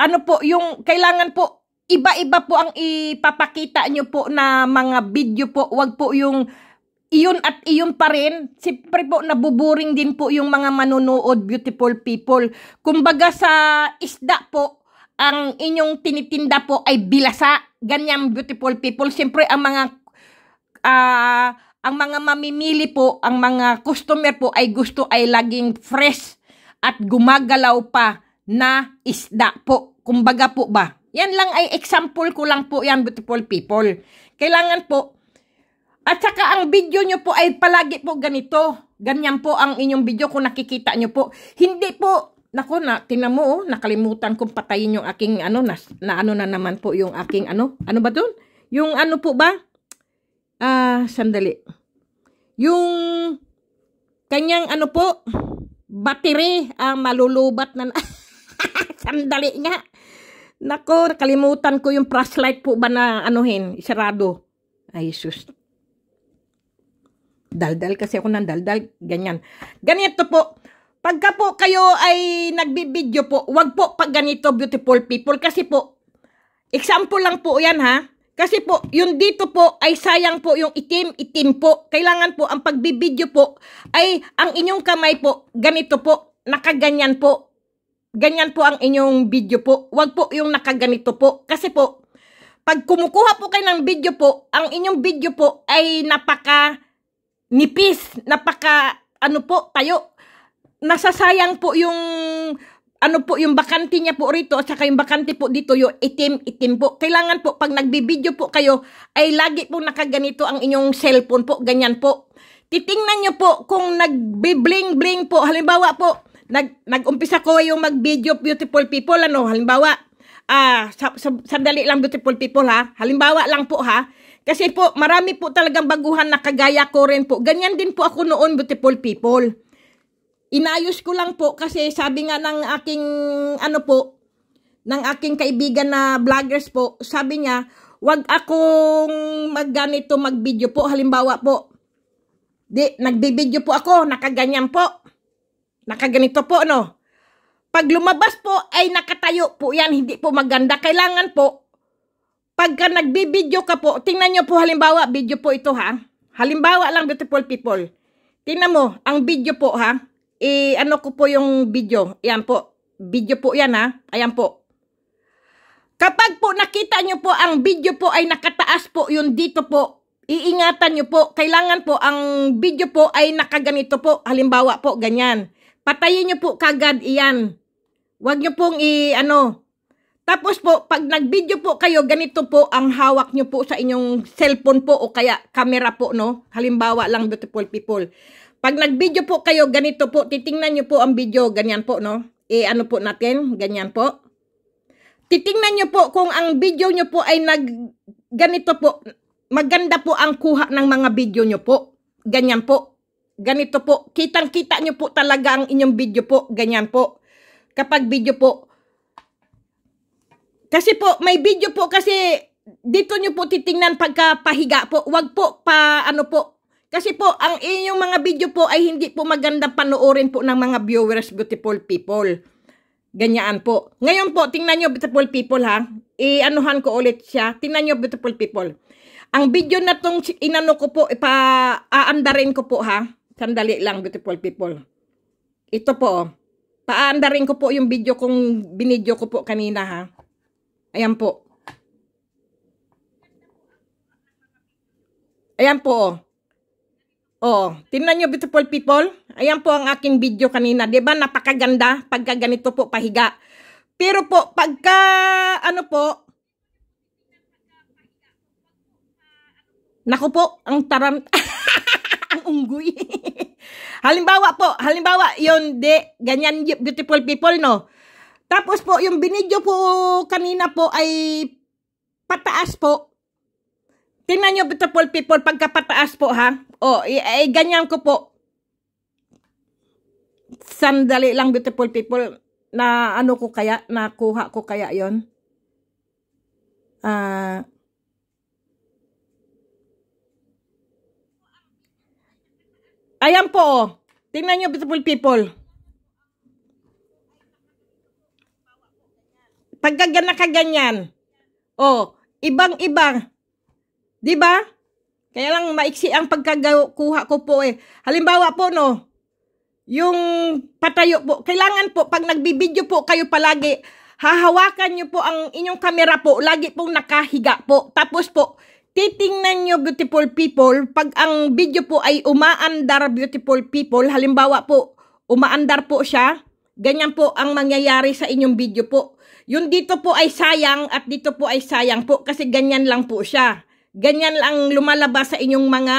ano po, yung kailangan po, iba-iba po ang ipapakita nyo po na mga video po. Huwag po yung iyon at iyon pa rin. Siyempre po, nabuburing din po yung mga manonood, beautiful people. Kumbaga sa isda po, ang inyong tinitinda po ay bilasa. Ganyan, beautiful people. Siyempre, ang mga... Uh, ang mga mamimili po, ang mga customer po ay gusto ay laging fresh at gumagalaw pa na isda po. Kumbaga po ba? Yan lang ay example ko lang po yan, beautiful people. Kailangan po, at saka ang video nyo po ay palagi po ganito. Ganyan po ang inyong video kung nakikita nyo po. Hindi po, nako na, tinamo oh, nakalimutan kong patayin yung aking ano, na, na ano na naman po yung aking ano. Ano ba dun? Yung ano po ba? Ah, uh, sandali. Yung kanyang ano po, battery ang ah, malulubat na. sandali nga. Nako, nakalimutan ko yung flashlight po ba na anuhin, isarado. Ay, sus. Daldal kasi ako ng daldal. Ganyan. Ganito po. Pagka po kayo ay nagbibideo po, wag po pag ganito beautiful people. Kasi po, example lang po yan ha. Kasi po, yung dito po ay sayang po yung itim-itim po. Kailangan po ang pagbibideo po ay ang inyong kamay po, ganito po, nakaganyan po. Ganyan po ang inyong video po. Huwag po yung nakaganito po. Kasi po, pag kumukuha po kayo ng video po, ang inyong video po ay napaka nipis, napaka ano po, tayo. Nasasayang po yung ano po yung bakante niya po rito at saka yung bakante po dito yung itim-itim po. Kailangan po pag nagbibideo po kayo ay lagi po nakaganito ang inyong cellphone po, ganyan po. Titingnan niyo po kung nagbi-bling-bling po. Halimbawa po, nag nagumpisa ko yung mag-video beautiful people ano, halimbawa ah uh, sa, sa, sandali lang beautiful people ha. Halimbawa lang po ha kasi po, marami po talagang baguhan na kagaya ko rin po. Ganyan din po ako noon, beautiful people. Inayos ko lang po kasi sabi nga ng aking, ano po, ng aking kaibigan na vloggers po, sabi niya, wag akong magganito mag-video po. Halimbawa po, di, nagbibideo po ako, nakaganyan po. Nakaganito po, no? Pag lumabas po, ay nakatayo po yan, hindi po maganda. Kailangan po, Pagka nagbibideo ka po, tingnan nyo po halimbawa, video po ito ha. Halimbawa lang beautiful people. Tingnan mo, ang video po ha. E, ano ko po yung video? Yan po. Video po yan ha. Ayan po. Kapag po nakita nyo po ang video po ay nakataas po yun dito po, iingatan nyo po, kailangan po ang video po ay nakaganito po, halimbawa po ganyan. Patayin nyo po kagad iyan. Huwag nyo pong i, ano, tapos po, pag nag-video po kayo, ganito po ang hawak nyo po sa inyong cellphone po o kaya camera po, no? Halimbawa lang, beautiful people. Pag nag-video po kayo, ganito po, titingnan nyo po ang video, ganyan po, no? E ano po natin, ganyan po. Titingnan nyo po kung ang video nyo po ay nag, ganito po, maganda po ang kuha ng mga video nyo po. Ganyan po. Ganito po. Kitang-kita nyo po talaga ang inyong video po. Ganyan po. Kapag video po, kasi po, may video po kasi dito nyo po titingnan pagka pahiga po. Huwag po pa ano po. Kasi po, ang inyong mga video po ay hindi po maganda panoorin po ng mga viewers, beautiful people. Ganyan po. Ngayon po, tingnan nyo beautiful people ha. I-anuhan ko ulit siya. Tingnan nyo beautiful people. Ang video na tong inano ko po, ipa-aandarin ko po ha. Sandali lang beautiful people. Ito po, oh. paandarin ko po yung video kong binidyo ko po kanina ha. Ayan po. Ayan po. Oh, oh tingnan niyo beautiful people. Ayan po ang akin video kanina. 'di ba napakaganda pagka ganito po pahiga. Pero po, pagka ano po, Nako po, ang taran, ang unggoy. halimbawa po, halimbawa, yon 'di ganyan beautiful people, no? Tapos po, yung binidyo po kanina po ay pataas po. Tingnan nyo, beautiful people, pagkapataas po ha. O, ay, ganyan ko po. Sandali lang, beautiful people, na ano ko kaya, nakuha ko kaya yon Ah... Uh, Ayan po, oh. Tingnan nyo, beautiful people. Tagagan ka ganyan. O, oh, ibang ibang Di ba? Kaya lang maiksi ang pagkakuha ko po eh. Halimbawa po no, yung patayo po, kailangan po pag nagbibideo po kayo palagi, hahawakan nyo po ang inyong kamera po, lagi pong nakahiga po. Tapos po, titingnan nyo beautiful people, pag ang video po ay umaandar beautiful people, halimbawa po, umaandar po siya, ganyan po ang mangyayari sa inyong video po. Yung dito po ay sayang at dito po ay sayang po kasi ganyan lang po siya. Ganyan lang lumalabas sa inyong mga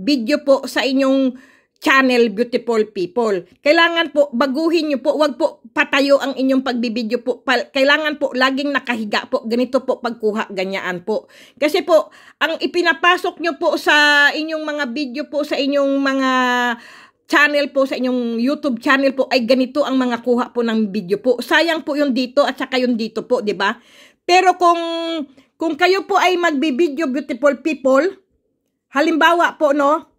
video po sa inyong channel beautiful people. Kailangan po baguhin niyo po, wag po patayo ang inyong pagbibideo po. Kailangan po laging nakahiga po. Ganito po pagkuha ganyan po. Kasi po ang ipinapasok niyo po sa inyong mga video po sa inyong mga channel po, sa inyong YouTube channel po ay ganito ang mga kuha po ng video po. Sayang po yung dito at saka yung dito po, 'di ba? Pero kung kung kayo po ay magbi-video beautiful people, halimbawa po no,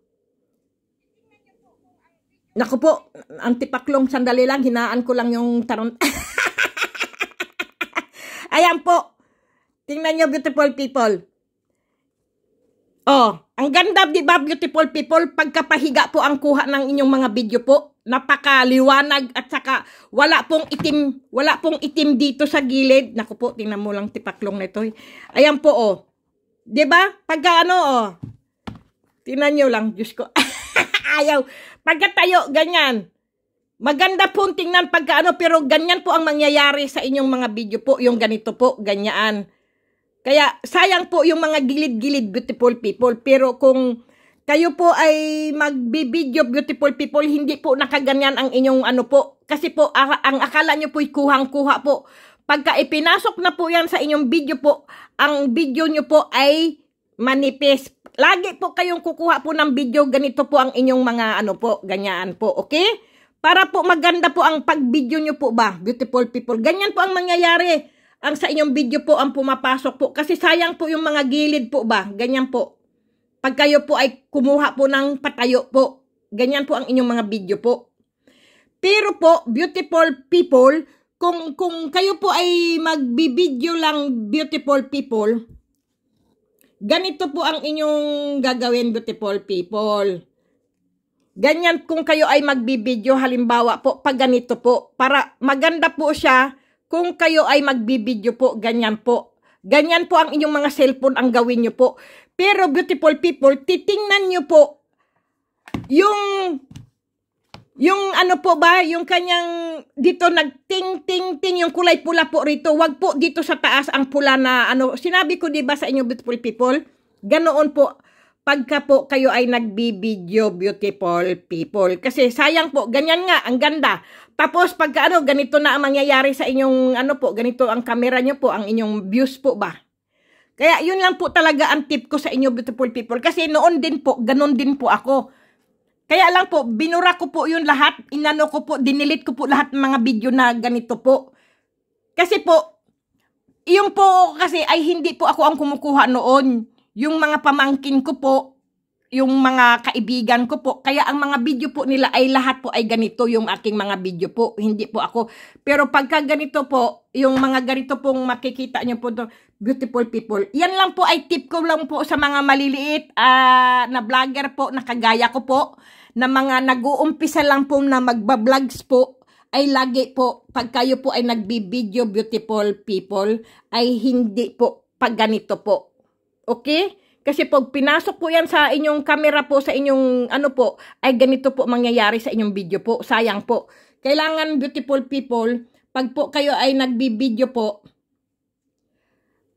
Naku po, antipaklong sandali lang, hinaan ko lang yung tarong. Ayan po. Tingnan nyo, beautiful people. Oh, ang ganda, di ba, beautiful people? Pagkapahiga po ang kuha ng inyong mga video po. Napakaliwanag at saka wala pong itim, wala pong itim dito sa gilid. Naku po, tingnan mo lang tipaklong nito. Ayan po, oh. Di ba? Pagka ano, oh. Tingnan niyo lang, Diyos ko. Ayaw. Pagkatayo ganyan. Maganda po tingnan pagkaano pero ganyan po ang mangyayari sa inyong mga video po. Yung ganito po, ganyan. Kaya sayang po yung mga gilid-gilid beautiful people. Pero kung kayo po ay magbibidyo beautiful people, hindi po nakaganyan ang inyong ano po. Kasi po ah, ang akala nyo po'y kuhang-kuha po. Pagka ipinasok na po yan sa inyong video po, ang video nyo po ay manifest. Lagi po kayong kukuha po ng video, ganito po ang inyong mga ano po, ganyan po, okay? Para po maganda po ang pag-video nyo po ba, beautiful people. Ganyan po ang mangyayari ang sa inyong video po ang pumapasok po. Kasi sayang po yung mga gilid po ba. Ganyan po. Pag kayo po ay kumuha po ng patayo po. Ganyan po ang inyong mga video po. Pero po, beautiful people, kung, kung kayo po ay magbibideo lang beautiful people, ganito po ang inyong gagawin beautiful people. Ganyan kung kayo ay magbibideo halimbawa po pag ganito po para maganda po siya kung kayo ay magbibideo po, ganyan po. Ganyan po ang inyong mga cellphone ang gawin nyo po. Pero beautiful people, titingnan nyo po yung yung ano po ba, yung kanyang dito nagting-ting-ting yung kulay pula po rito. Huwag po dito sa taas ang pula na ano. Sinabi ko 'di ba sa inyo beautiful people, ganoon po pagka po kayo ay nagbibideo beautiful people. Kasi sayang po, ganyan nga ang ganda. Tapos pagka ano, ganito na ang mangyayari sa inyong ano po, ganito ang camera niyo po, ang inyong views po ba? Kaya yun lang po talaga ang tip ko sa inyo beautiful people kasi noon din po, ganun din po ako. Kaya lang po, binura ko po yun lahat, inano ko po, dinilit ko po lahat ng mga video na ganito po. Kasi po, yung po kasi ay hindi po ako ang kumukuha noon. Yung mga pamangkin ko po, yung mga kaibigan ko po. Kaya ang mga video po nila ay lahat po ay ganito yung aking mga video po. Hindi po ako. Pero pagka ganito po, yung mga ganito pong makikita nyo po, to, beautiful people. Yan lang po ay tip ko lang po sa mga maliliit uh, na vlogger po, na kagaya ko po, na mga nag-uumpisa lang po na magba-vlogs po ay lagi po, pag kayo po ay nagbibideo beautiful people, ay hindi po pag ganito po. Okay? Kasi pag pinasok po yan sa inyong camera po, sa inyong ano po, ay ganito po mangyayari sa inyong video po. Sayang po. Kailangan beautiful people, pag po kayo ay nagbibideo po,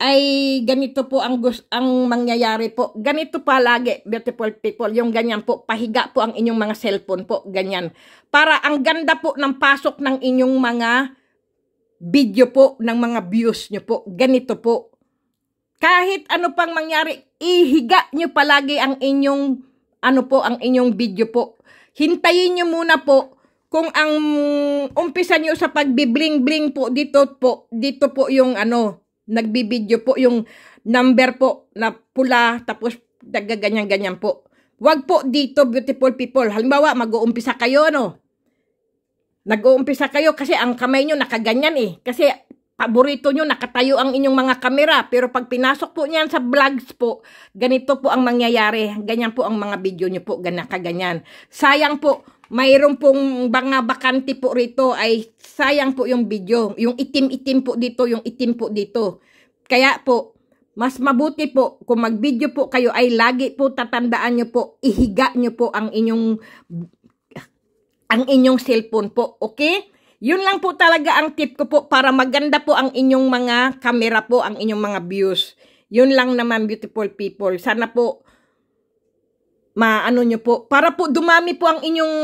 ay ganito po ang, ang mangyayari po. Ganito pa lagi, beautiful people, yung ganyan po. Pahiga po ang inyong mga cellphone po, ganyan. Para ang ganda po ng pasok ng inyong mga video po, ng mga views nyo po. Ganito po kahit ano pang mangyari, ihiga nyo palagi ang inyong, ano po, ang inyong video po. Hintayin nyo muna po kung ang umpisa nyo sa pagbibling-bling po dito po, dito po yung ano, nagbibideo po yung number po na pula tapos ganyan-ganyan po. Huwag po dito beautiful people. Halimbawa, mag-uumpisa kayo no. Nag-uumpisa kayo kasi ang kamay nyo nakaganyan eh. Kasi paborito nyo, nakatayo ang inyong mga kamera. Pero pag pinasok po niyan sa vlogs po, ganito po ang mangyayari. Ganyan po ang mga video nyo po, ganakaganyan. Sayang po, mayroon pong mga bakante po rito ay sayang po yung video. Yung itim-itim po dito, yung itim po dito. Kaya po, mas mabuti po kung mag-video po kayo ay lagi po tatandaan nyo po, ihiga nyo po ang inyong ang inyong cellphone po, okay? Yun lang po talaga ang tip ko po para maganda po ang inyong mga camera po, ang inyong mga views. Yun lang naman beautiful people. Sana po maano nyo po. Para po dumami po ang inyong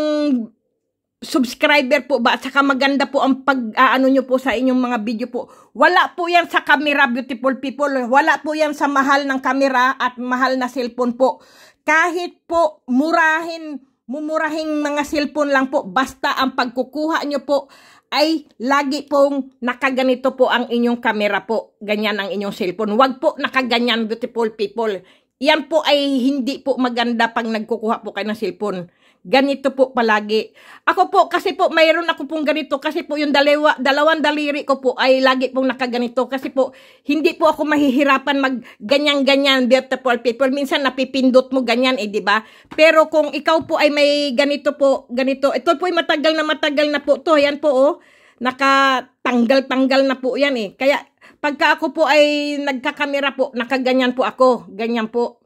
subscriber po ba at saka maganda po ang pag-aano nyo po sa inyong mga video po. Wala po yan sa camera beautiful people. Wala po yan sa mahal ng camera at mahal na cellphone po. Kahit po murahin mumurahing mga cellphone lang po. Basta ang pagkukuha nyo po ay lagi pong nakaganito po ang inyong camera po. Ganyan ang inyong cellphone. Huwag po nakaganyan beautiful people. Yan po ay hindi po maganda pag nagkukuha po kayo ng cellphone. Ganito po palagi. Ako po, kasi po, mayroon ako pong ganito. Kasi po, yung dalawa, dalawang daliri ko po ay lagi pong nakaganito. Kasi po, hindi po ako mahihirapan mag ganyan-ganyan, beautiful people. Minsan napipindot mo ganyan, eh, di ba? Pero kung ikaw po ay may ganito po, ganito. Ito po ay matagal na matagal na po to. Yan po, oh. Nakatanggal-tanggal na po yan, eh. Kaya, pagka ako po ay nagkakamera po, nakaganyan po ako. Ganyan po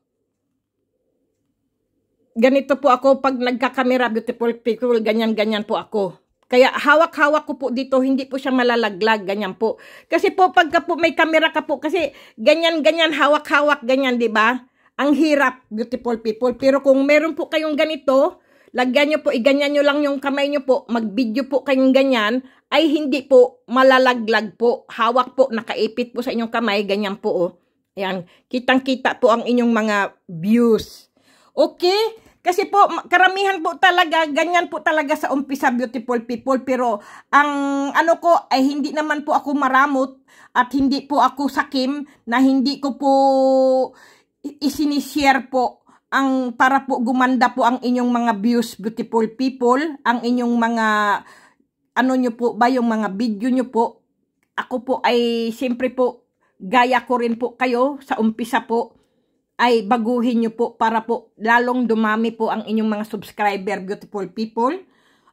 ganito po ako pag nagka-camera beautiful people, ganyan-ganyan po ako. Kaya hawak-hawak ko po dito, hindi po siya malalaglag, ganyan po. Kasi po pagka po may camera ka po, kasi ganyan-ganyan, hawak-hawak, ganyan, di ba? Ang hirap, beautiful people. Pero kung meron po kayong ganito, lagyan nyo po, iganyan nyo lang yung kamay nyo po, mag-video po kayong ganyan, ay hindi po malalaglag po, hawak po, nakaipit po sa inyong kamay, ganyan po, oh. Ayan, kitang-kita po ang inyong mga views. Okay? Kasi po, karamihan po talaga, ganyan po talaga sa umpisa beautiful people. Pero ang ano ko, ay hindi naman po ako maramot at hindi po ako sakim na hindi ko po isinishare po ang para po gumanda po ang inyong mga views beautiful people, ang inyong mga ano nyo po ba yung mga video nyo po. Ako po ay siyempre po gaya ko rin po kayo sa umpisa po ay baguhin nyo po para po lalong dumami po ang inyong mga subscriber, beautiful people.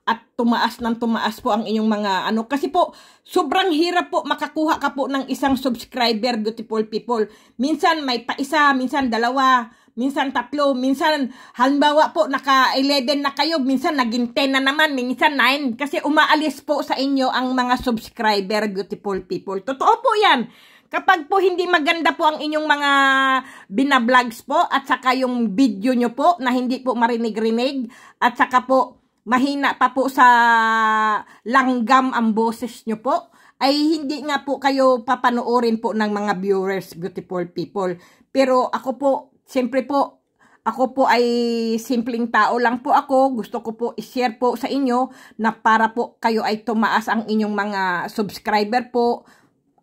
At tumaas ng tumaas po ang inyong mga ano. Kasi po, sobrang hirap po makakuha ka po ng isang subscriber, beautiful people. Minsan may paisa, minsan dalawa, minsan tatlo, minsan halimbawa po naka-11 na kayo, minsan naging 10 na naman, minsan 9. Kasi umaalis po sa inyo ang mga subscriber, beautiful people. Totoo po yan. Kapag po hindi maganda po ang inyong mga binablogs po at saka yung video nyo po na hindi po marinig-rinig at saka po mahina pa po sa langgam ang boses nyo po, ay hindi nga po kayo papanoorin po ng mga viewers, beautiful people. Pero ako po, siyempre po, ako po ay simpleng tao lang po ako. Gusto ko po i-share po sa inyo na para po kayo ay tumaas ang inyong mga subscriber po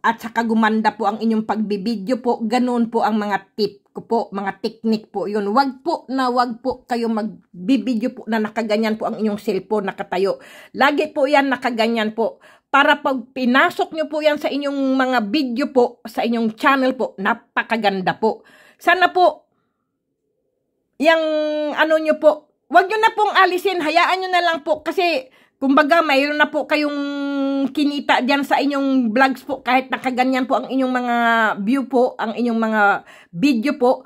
at saka gumanda po ang inyong pagbibidyo po. Ganun po ang mga tip ko po, mga technique po yun. Wag po na wag po kayo magbibidyo po na nakaganyan po ang inyong cellphone nakatayo. Lagi po yan nakaganyan po. Para pag pinasok nyo po yan sa inyong mga video po, sa inyong channel po, napakaganda po. Sana po, yung ano nyo po, wag nyo na pong alisin, hayaan nyo na lang po kasi Kumbaga, mayroon na po kayong kinita diyan sa inyong vlogs po kahit nakaganyan po ang inyong mga view po, ang inyong mga video po.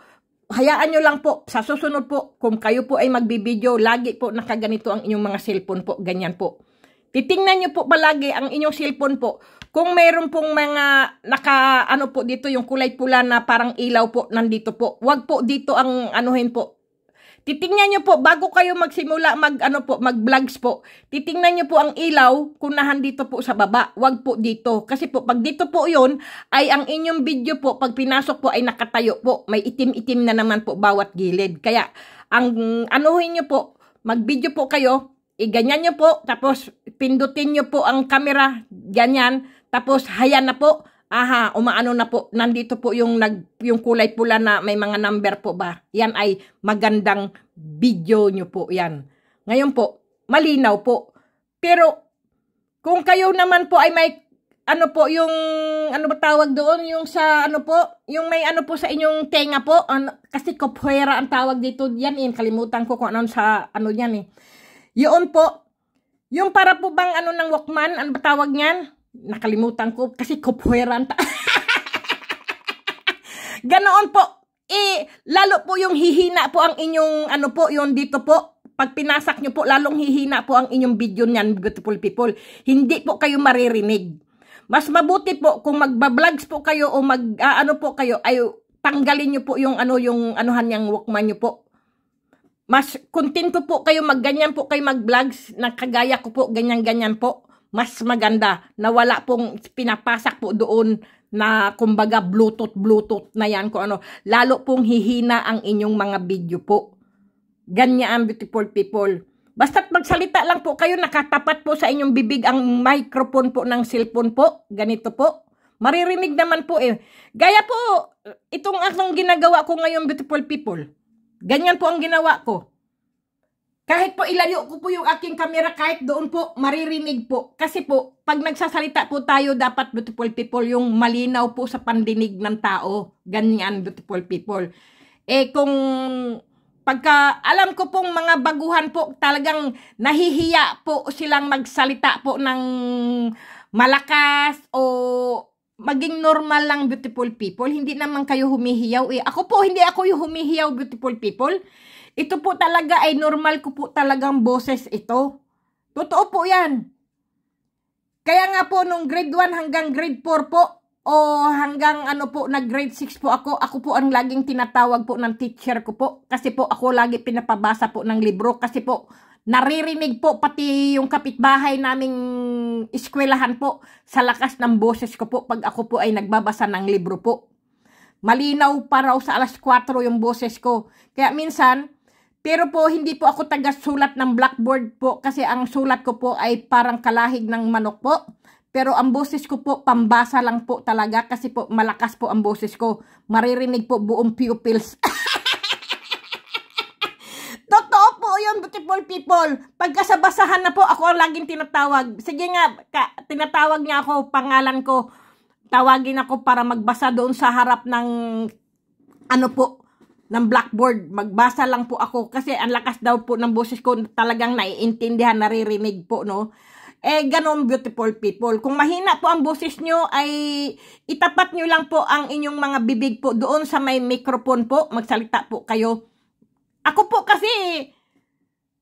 Hayaan nyo lang po, sa susunod po, kung kayo po ay magbibideo, lagi po nakaganito ang inyong mga cellphone po, ganyan po. Titingnan nyo po palagi ang inyong cellphone po. Kung meron pong mga naka, ano po dito, yung kulay pula na parang ilaw po nandito po. Huwag po dito ang anuhin po, Titingnan nyo po, bago kayo magsimula mag, ano po, mag-vlogs po, titingnan nyo po ang ilaw kung dito po sa baba. Huwag po dito. Kasi po, pag dito po yon ay ang inyong video po, pag pinasok po ay nakatayo po. May itim-itim na naman po bawat gilid. Kaya, ang anuhin nyo po, mag-video po kayo, iganyan nyo po, tapos pindutin nyo po ang camera, ganyan, tapos haya na po, Aha, umaano na po, nandito po yung, nag, yung kulay pula na may mga number po ba? Yan ay magandang video nyo po yan. Ngayon po, malinaw po. Pero, kung kayo naman po ay may, ano po, yung, ano ba tawag doon? Yung sa, ano po, yung may ano po sa inyong tenga po. Ano, kasi kopwera ang tawag dito. Yan, yan, eh. kalimutan ko kung ano sa, ano yan eh. Yun po, yung para po bang ano ng Walkman, ano ba tawag niyan? nakalimutan ko kasi kopweran ta. Ganoon po. Eh, lalo po yung hihina po ang inyong, ano po, yon dito po. Pag pinasak nyo po, lalong hihina po ang inyong video niyan, beautiful people. Hindi po kayo maririnig. Mas mabuti po kung magba-vlogs po kayo o mag, uh, ano po kayo, ay tanggalin nyo po yung, ano, yung anuhan niyang walkman nyo po. Mas kontento po kayo, magganyan po kayo mag-vlogs, kagaya ko po, ganyan-ganyan po mas maganda na wala pong pinapasak po doon na kumbaga bluetooth bluetooth na yan ko ano lalo pong hihina ang inyong mga video po ganyan ang beautiful people basta't magsalita lang po kayo nakatapat po sa inyong bibig ang microphone po ng cellphone po ganito po maririnig naman po eh gaya po itong akong ginagawa ko ngayon beautiful people ganyan po ang ginawa ko kahit po ilayo ko po yung aking camera, kahit doon po, maririnig po. Kasi po, pag nagsasalita po tayo, dapat beautiful people yung malinaw po sa pandinig ng tao. Ganyan, beautiful people. Eh kung pagka alam ko pong mga baguhan po, talagang nahihiya po silang magsalita po ng malakas o maging normal lang beautiful people. Hindi naman kayo humihiyaw. Eh, ako po, hindi ako yung humihiyaw beautiful people. Ito po talaga ay normal ko po talagang boses ito. Totoo po yan. Kaya nga po nung grade 1 hanggang grade 4 po o hanggang ano po na grade 6 po ako, ako po ang laging tinatawag po ng teacher ko po. Kasi po ako lagi pinapabasa po ng libro kasi po naririnig po pati yung kapitbahay naming eskwelahan po sa lakas ng boses ko po pag ako po ay nagbabasa ng libro po. Malinaw pa raw sa alas 4 yung boses ko. Kaya minsan, pero po, hindi po ako taga-sulat ng blackboard po kasi ang sulat ko po ay parang kalahig ng manok po. Pero ang boses ko po, pambasa lang po talaga kasi po malakas po ang boses ko. Maririnig po buong pupils. Totoo po yun, beautiful people. Pagkasabasahan na po, ako ang laging tinatawag. Sige nga, ka, tinatawag niya ako, pangalan ko. Tawagin ako para magbasa doon sa harap ng ano po, ng blackboard. Magbasa lang po ako kasi ang lakas daw po ng boses ko talagang naiintindihan, naririnig po, no? Eh, ganun, beautiful people. Kung mahina po ang boses nyo, ay itapat nyo lang po ang inyong mga bibig po doon sa may microphone po. Magsalita po kayo. Ako po kasi,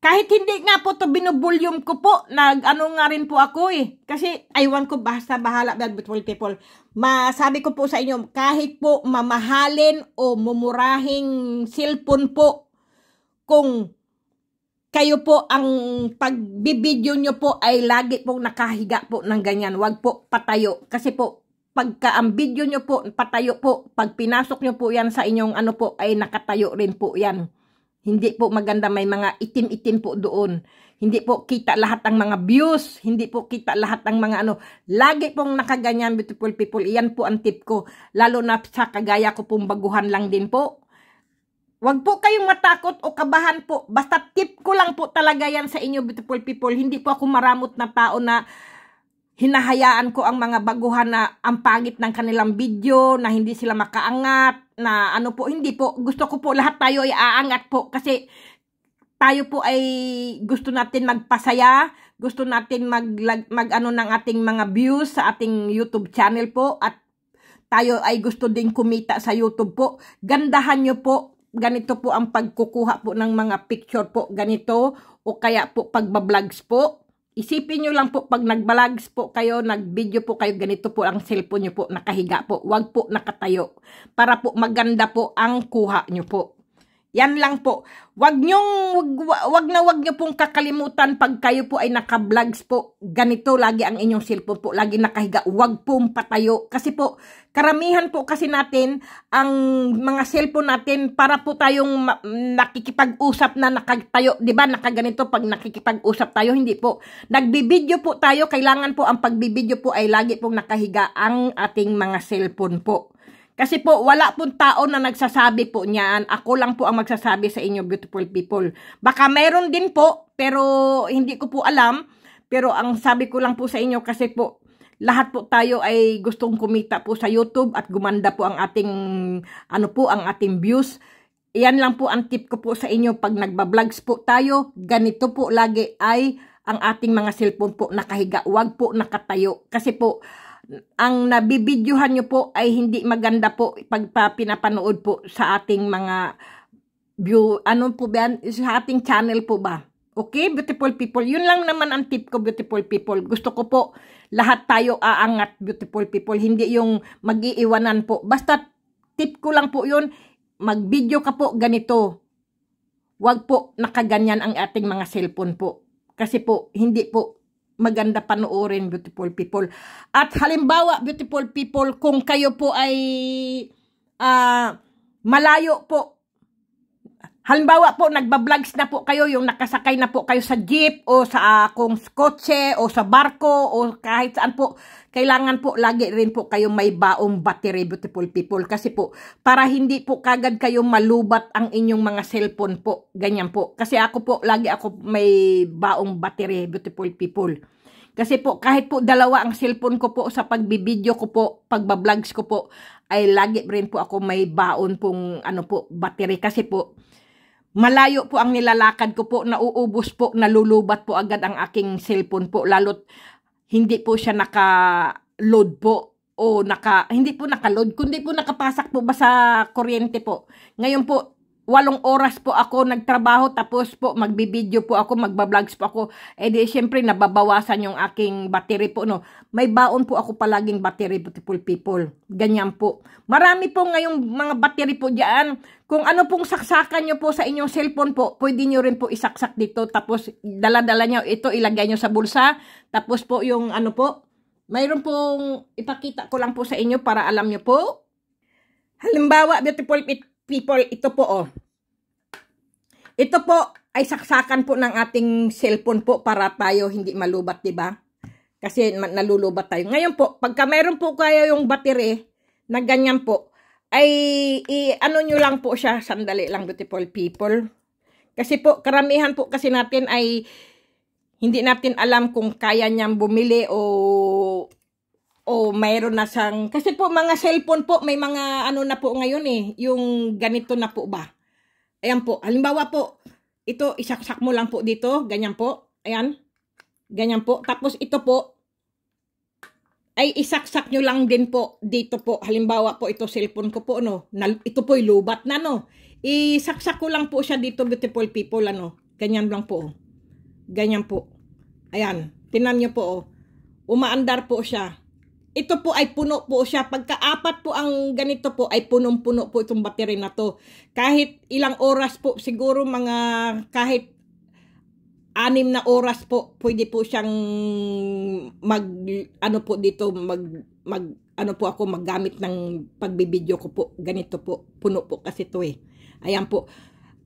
kahit hindi nga po to binubulyum ko po, nag-ano nga rin po ako eh. Kasi, aywan ko, basta bahala, beautiful people masabi ko po sa inyo, kahit po mamahalin o mumurahing cellphone po, kung kayo po ang pagbibideo nyo po ay lagi pong nakahiga po ng ganyan. Huwag po patayo. Kasi po, pagka ang video nyo po, patayo po. Pag pinasok nyo po yan sa inyong ano po, ay nakatayo rin po yan. Hindi po maganda, may mga itim-itim po doon. Hindi po kita lahat ang mga views. Hindi po kita lahat ng mga ano. Lagi pong nakaganyan beautiful people. Iyan po ang tip ko. Lalo na sa kagaya ko pong baguhan lang din po. Huwag po kayong matakot o kabahan po. Basta tip ko lang po talaga yan sa inyo beautiful people. Hindi po ako maramot na tao na hinahayaan ko ang mga baguhan na ang pangit ng kanilang video, na hindi sila makaangat, na ano po, hindi po. Gusto ko po lahat tayo ay aangat po kasi tayo po ay gusto natin magpasaya, gusto natin mag, mag ng ating mga views sa ating YouTube channel po at tayo ay gusto din kumita sa YouTube po. Gandahan nyo po, ganito po ang pagkukuha po ng mga picture po, ganito o kaya po pagbablogs po. Isipin nyo lang po pag nag-vlogs po kayo, nag-video po kayo, ganito po ang cellphone nyo po, nakahiga po, wag po nakatayo para po maganda po ang kuha nyo po. Yan lang po. Wag nyong wag, wag na wag niyo pong kakalimutan pag kayo po ay naka-vlogs po. Ganito lagi ang inyong cellphone po, lagi nakahiga. Wag pong patayo kasi po karamihan po kasi natin ang mga cellphone natin para po tayong nakikipag-usap na nakatayo, 'di ba? Nakaganito pag nakikipag-usap tayo, hindi po. Nagbibideo po tayo, kailangan po ang pagbibideo po ay lagi pong nakahiga ang ating mga cellphone po. Kasi po, wala pong tao na nagsasabi po niyan. Ako lang po ang magsasabi sa inyo, beautiful people. Baka meron din po, pero hindi ko po alam. Pero ang sabi ko lang po sa inyo kasi po, lahat po tayo ay gustong kumita po sa YouTube at gumanda po ang ating, ano po, ang ating views. Yan lang po ang tip ko po sa inyo pag nagba-vlogs po tayo. Ganito po lagi ay ang ating mga cellphone po nakahiga. Huwag po nakatayo. Kasi po, ang nabibidyuhan nyo po ay hindi maganda po pag pinapanood po sa ating mga view, ano po ba Sa ating channel po ba? Okay, beautiful people. Yun lang naman ang tip ko, beautiful people. Gusto ko po, lahat tayo aangat, beautiful people. Hindi yung mag-iiwanan po. Basta tip ko lang po yun, mag-video ka po ganito. Huwag po nakaganyan ang ating mga cellphone po. Kasi po, hindi po maganda panoorin, beautiful people. At halimbawa, beautiful people, kung kayo po ay uh, malayo po Halimbawa po, nagbablogs na po kayo, yung nakasakay na po kayo sa jeep o sa uh, kung kotse o sa barko o kahit saan po, kailangan po lagi rin po kayo may baong battery beautiful people kasi po para hindi po kagad kayo malubat ang inyong mga cellphone po, ganyan po. Kasi ako po, lagi ako may baong battery beautiful people. Kasi po, kahit po dalawa ang cellphone ko po sa pagbibideo ko po, pagbablogs ko po, ay lagi rin po ako may baon pong ano po, battery. Kasi po, Malayo po ang nilalakad ko po, nauubos po, nalulubat po agad ang aking cellphone po, lalo't hindi po siya naka-load po o naka, hindi po naka-load, kundi po nakapasak po ba sa kuryente po. Ngayon po, walong oras po ako nagtrabaho tapos po magbibideo po ako, magbablogs po ako. Eh di syempre nababawasan yung aking battery po no. May baon po ako palaging battery beautiful people. Ganyan po. Marami po ngayong mga battery po diyan. Kung ano pong saksakan nyo po sa inyong cellphone po, pwede nyo rin po isaksak dito tapos dala-dala nyo ito ilagay nyo sa bulsa. Tapos po yung ano po, mayroon pong ipakita ko lang po sa inyo para alam nyo po. Halimbawa, beautiful people, people, ito po oh. Ito po ay saksakan po ng ating cellphone po para tayo hindi malubat, di ba? Kasi nalulubat tayo. Ngayon po, pagka meron po kayo yung battery na ganyan po, ay i, ano nyo lang po siya, sandali lang beautiful people. Kasi po, karamihan po kasi natin ay hindi natin alam kung kaya niyang bumili o o mayroon na sang kasi po mga cellphone po may mga ano na po ngayon eh yung ganito na po ba ayan po halimbawa po ito isaksak mo lang po dito ganyan po ayan ganyan po tapos ito po ay isaksak nyo lang din po dito po halimbawa po ito cellphone ko po no na, ito po lubat na no isaksak ko lang po siya dito beautiful people ano ganyan lang po oh. ganyan po ayan tinan nyo po oh. umaandar po siya ito po ay puno po siya. Pagkaapat po ang ganito po ay punong-puno po itong battery na to. Kahit ilang oras po, siguro mga kahit anim na oras po, pwede po siyang mag, ano po dito, mag, mag, ano po ako, maggamit ng pagbibideo ko po. Ganito po, puno po kasi to eh. Ayan po.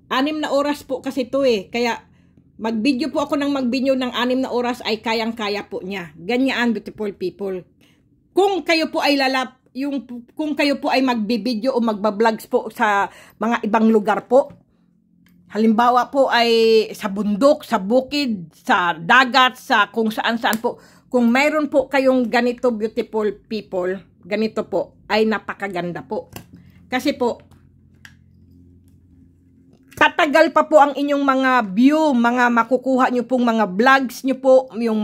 Anim na oras po kasi to eh. Kaya, magbideo po ako ng magbideo ng anim na oras ay kayang-kaya po niya. Ganyan, beautiful people kung kayo po ay lalap, yung kung kayo po ay magbibideo o magbablogs po sa mga ibang lugar po, halimbawa po ay sa bundok, sa bukid, sa dagat, sa kung saan-saan po, kung mayroon po kayong ganito beautiful people, ganito po, ay napakaganda po. Kasi po, tatagal pa po ang inyong mga view, mga makukuha nyo pong mga vlogs nyo po, yung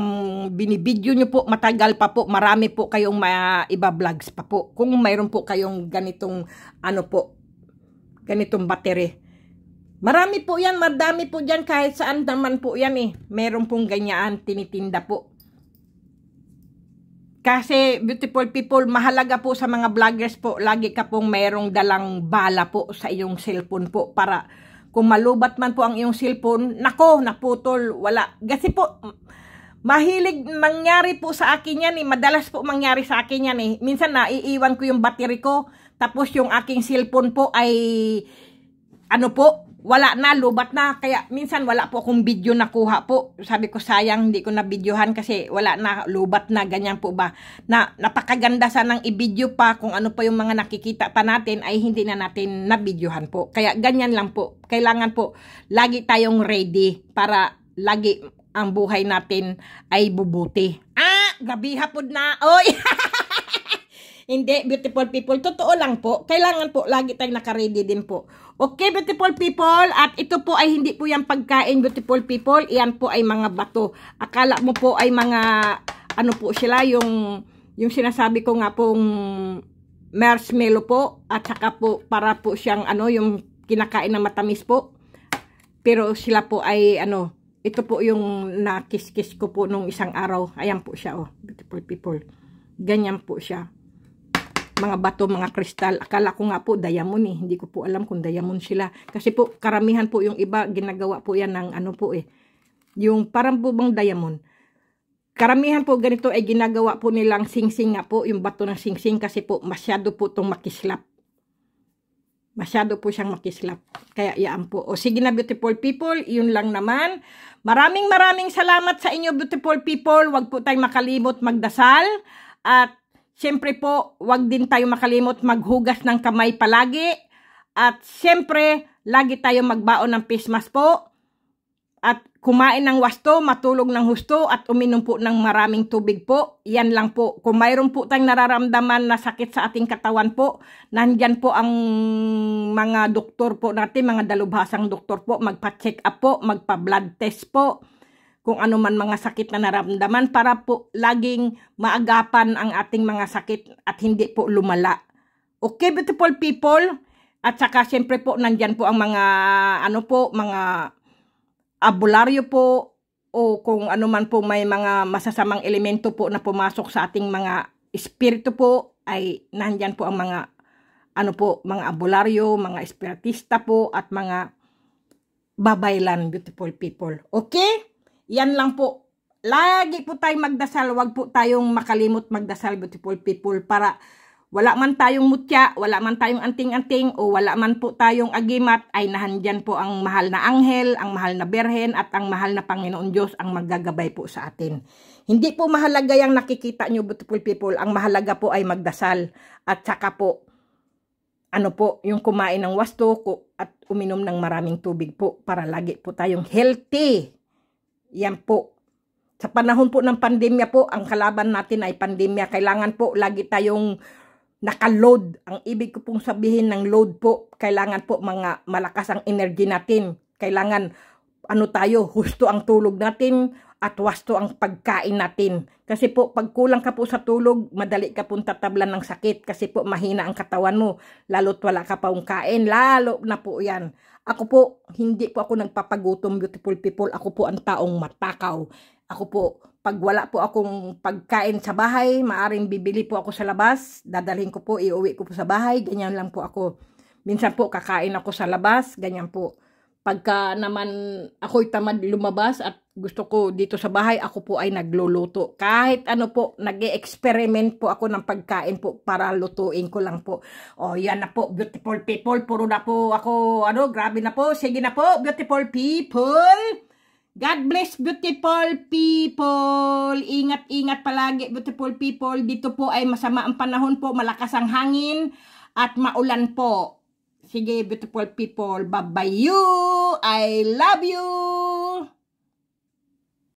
binibidyo nyo po, matagal pa po, marami po kayong maiba vlogs pa po. Kung mayroon po kayong ganitong, ano po, ganitong battery. Marami po yan, madami po dyan, kahit saan naman po yan eh. Meron pong ganyan, tinitinda po. Kasi beautiful people, mahalaga po sa mga vloggers po, lagi ka pong merong dalang bala po sa iyong cellphone po para kung malubat man po ang iyong cellphone, nako, naputol, wala. Kasi po, mahilig mangyari po sa akin yan eh. Madalas po mangyari sa akin yan eh. Minsan naiiwan ko yung battery ko, tapos yung aking cellphone po ay, ano po, wala na, lubat na. Kaya minsan wala po akong video nakuha po. Sabi ko sayang, hindi ko na videohan kasi wala na, lubat na, ganyan po ba. Na napakaganda sanang i-video pa kung ano pa yung mga nakikita pa natin ay hindi na natin na-videohan po. Kaya ganyan lang po. Kailangan po lagi tayong ready para lagi ang buhay natin ay bubuti. Ah, gabi hapod na. Oy! Hindi, beautiful people. Totoo lang po. Kailangan po lagi tayong nakaready din po. Okay, beautiful people. At ito po ay hindi po yung pagkain, beautiful people. Iyan po ay mga bato. Akala mo po ay mga, ano po sila, yung, yung sinasabi ko nga pong marshmallow po. At saka po, para po siyang, ano, yung kinakain na matamis po. Pero sila po ay, ano, ito po yung nakiskis ko po nung isang araw. Ayan po siya, oh. Beautiful people. Ganyan po siya mga bato, mga kristal. Akala ko nga po diamond eh. Hindi ko po alam kung diamond sila. Kasi po karamihan po yung iba ginagawa po yan ng ano po eh. Yung parang po bang diamond. Karamihan po ganito ay ginagawa po nilang singsing nga po, yung bato ng singsing kasi po masyado po itong makislap. Masyado po siyang makislap. Kaya yaan po. O sige na beautiful people, yun lang naman. Maraming maraming salamat sa inyo beautiful people. Huwag po tayong makalimot magdasal. At Siyempre po, huwag din tayo makalimot maghugas ng kamay palagi. At siyempre, lagi tayo magbaon ng pismas po. At kumain ng wasto, matulog ng husto, at uminom po ng maraming tubig po. Yan lang po. Kung mayroon po tayong nararamdaman na sakit sa ating katawan po, nandyan po ang mga doktor po natin, mga dalubhasang doktor po, magpa-check up po, magpa-blood test po kung ano man mga sakit na naramdaman para po laging maagapan ang ating mga sakit at hindi po lumala. Okay, beautiful people? At saka syempre po nandyan po ang mga ano po, mga abularyo po o kung ano man po may mga masasamang elemento po na pumasok sa ating mga espiritu po ay nandyan po ang mga ano po, mga abularyo, mga espiritista po at mga babaylan beautiful people. Okay? Yan lang po. Lagi po tayong magdasal. Huwag po tayong makalimot magdasal, beautiful people. Para wala man tayong mutya, wala man tayong anting-anting, o wala man po tayong agimat, ay nahandyan po ang mahal na anghel, ang mahal na berhen, at ang mahal na Panginoon Diyos ang maggagabay po sa atin. Hindi po mahalaga yung nakikita nyo, beautiful people. Ang mahalaga po ay magdasal. At saka po, ano po, yung kumain ng wasto ko at uminom ng maraming tubig po para lagi po tayong healthy. Yan po. Sa panahon po ng pandemya po, ang kalaban natin ay pandemya. Kailangan po lagi tayong nakaload. Ang ibig ko pong sabihin ng load po, kailangan po mga malakas ang energy natin. Kailangan ano tayo, husto ang tulog natin at wasto ang pagkain natin. Kasi po, pag kulang ka po sa tulog, madali ka pong tatablan ng sakit kasi po mahina ang katawan mo. Lalo't wala ka pong kain, lalo na po yan. Ako po, hindi po ako nagpapagutom beautiful people. Ako po ang taong matakaw. Ako po, pag wala po akong pagkain sa bahay, maaring bibili po ako sa labas, dadalhin ko po, iuwi ko po sa bahay, ganyan lang po ako. Minsan po kakain ako sa labas, ganyan po. Pagka naman ako'y tamad lumabas at gusto ko dito sa bahay, ako po ay nagluluto. Kahit ano po, nag experiment po ako ng pagkain po para lutuin ko lang po. O, oh, yan na po, beautiful people. Puro na po ako, ano, grabe na po. Sige na po, beautiful people. God bless beautiful people. Ingat-ingat palagi beautiful people. Dito po ay masama ang panahon po, malakas ang hangin at maulan po. Sige, beautiful people. Bye-bye you. I love you.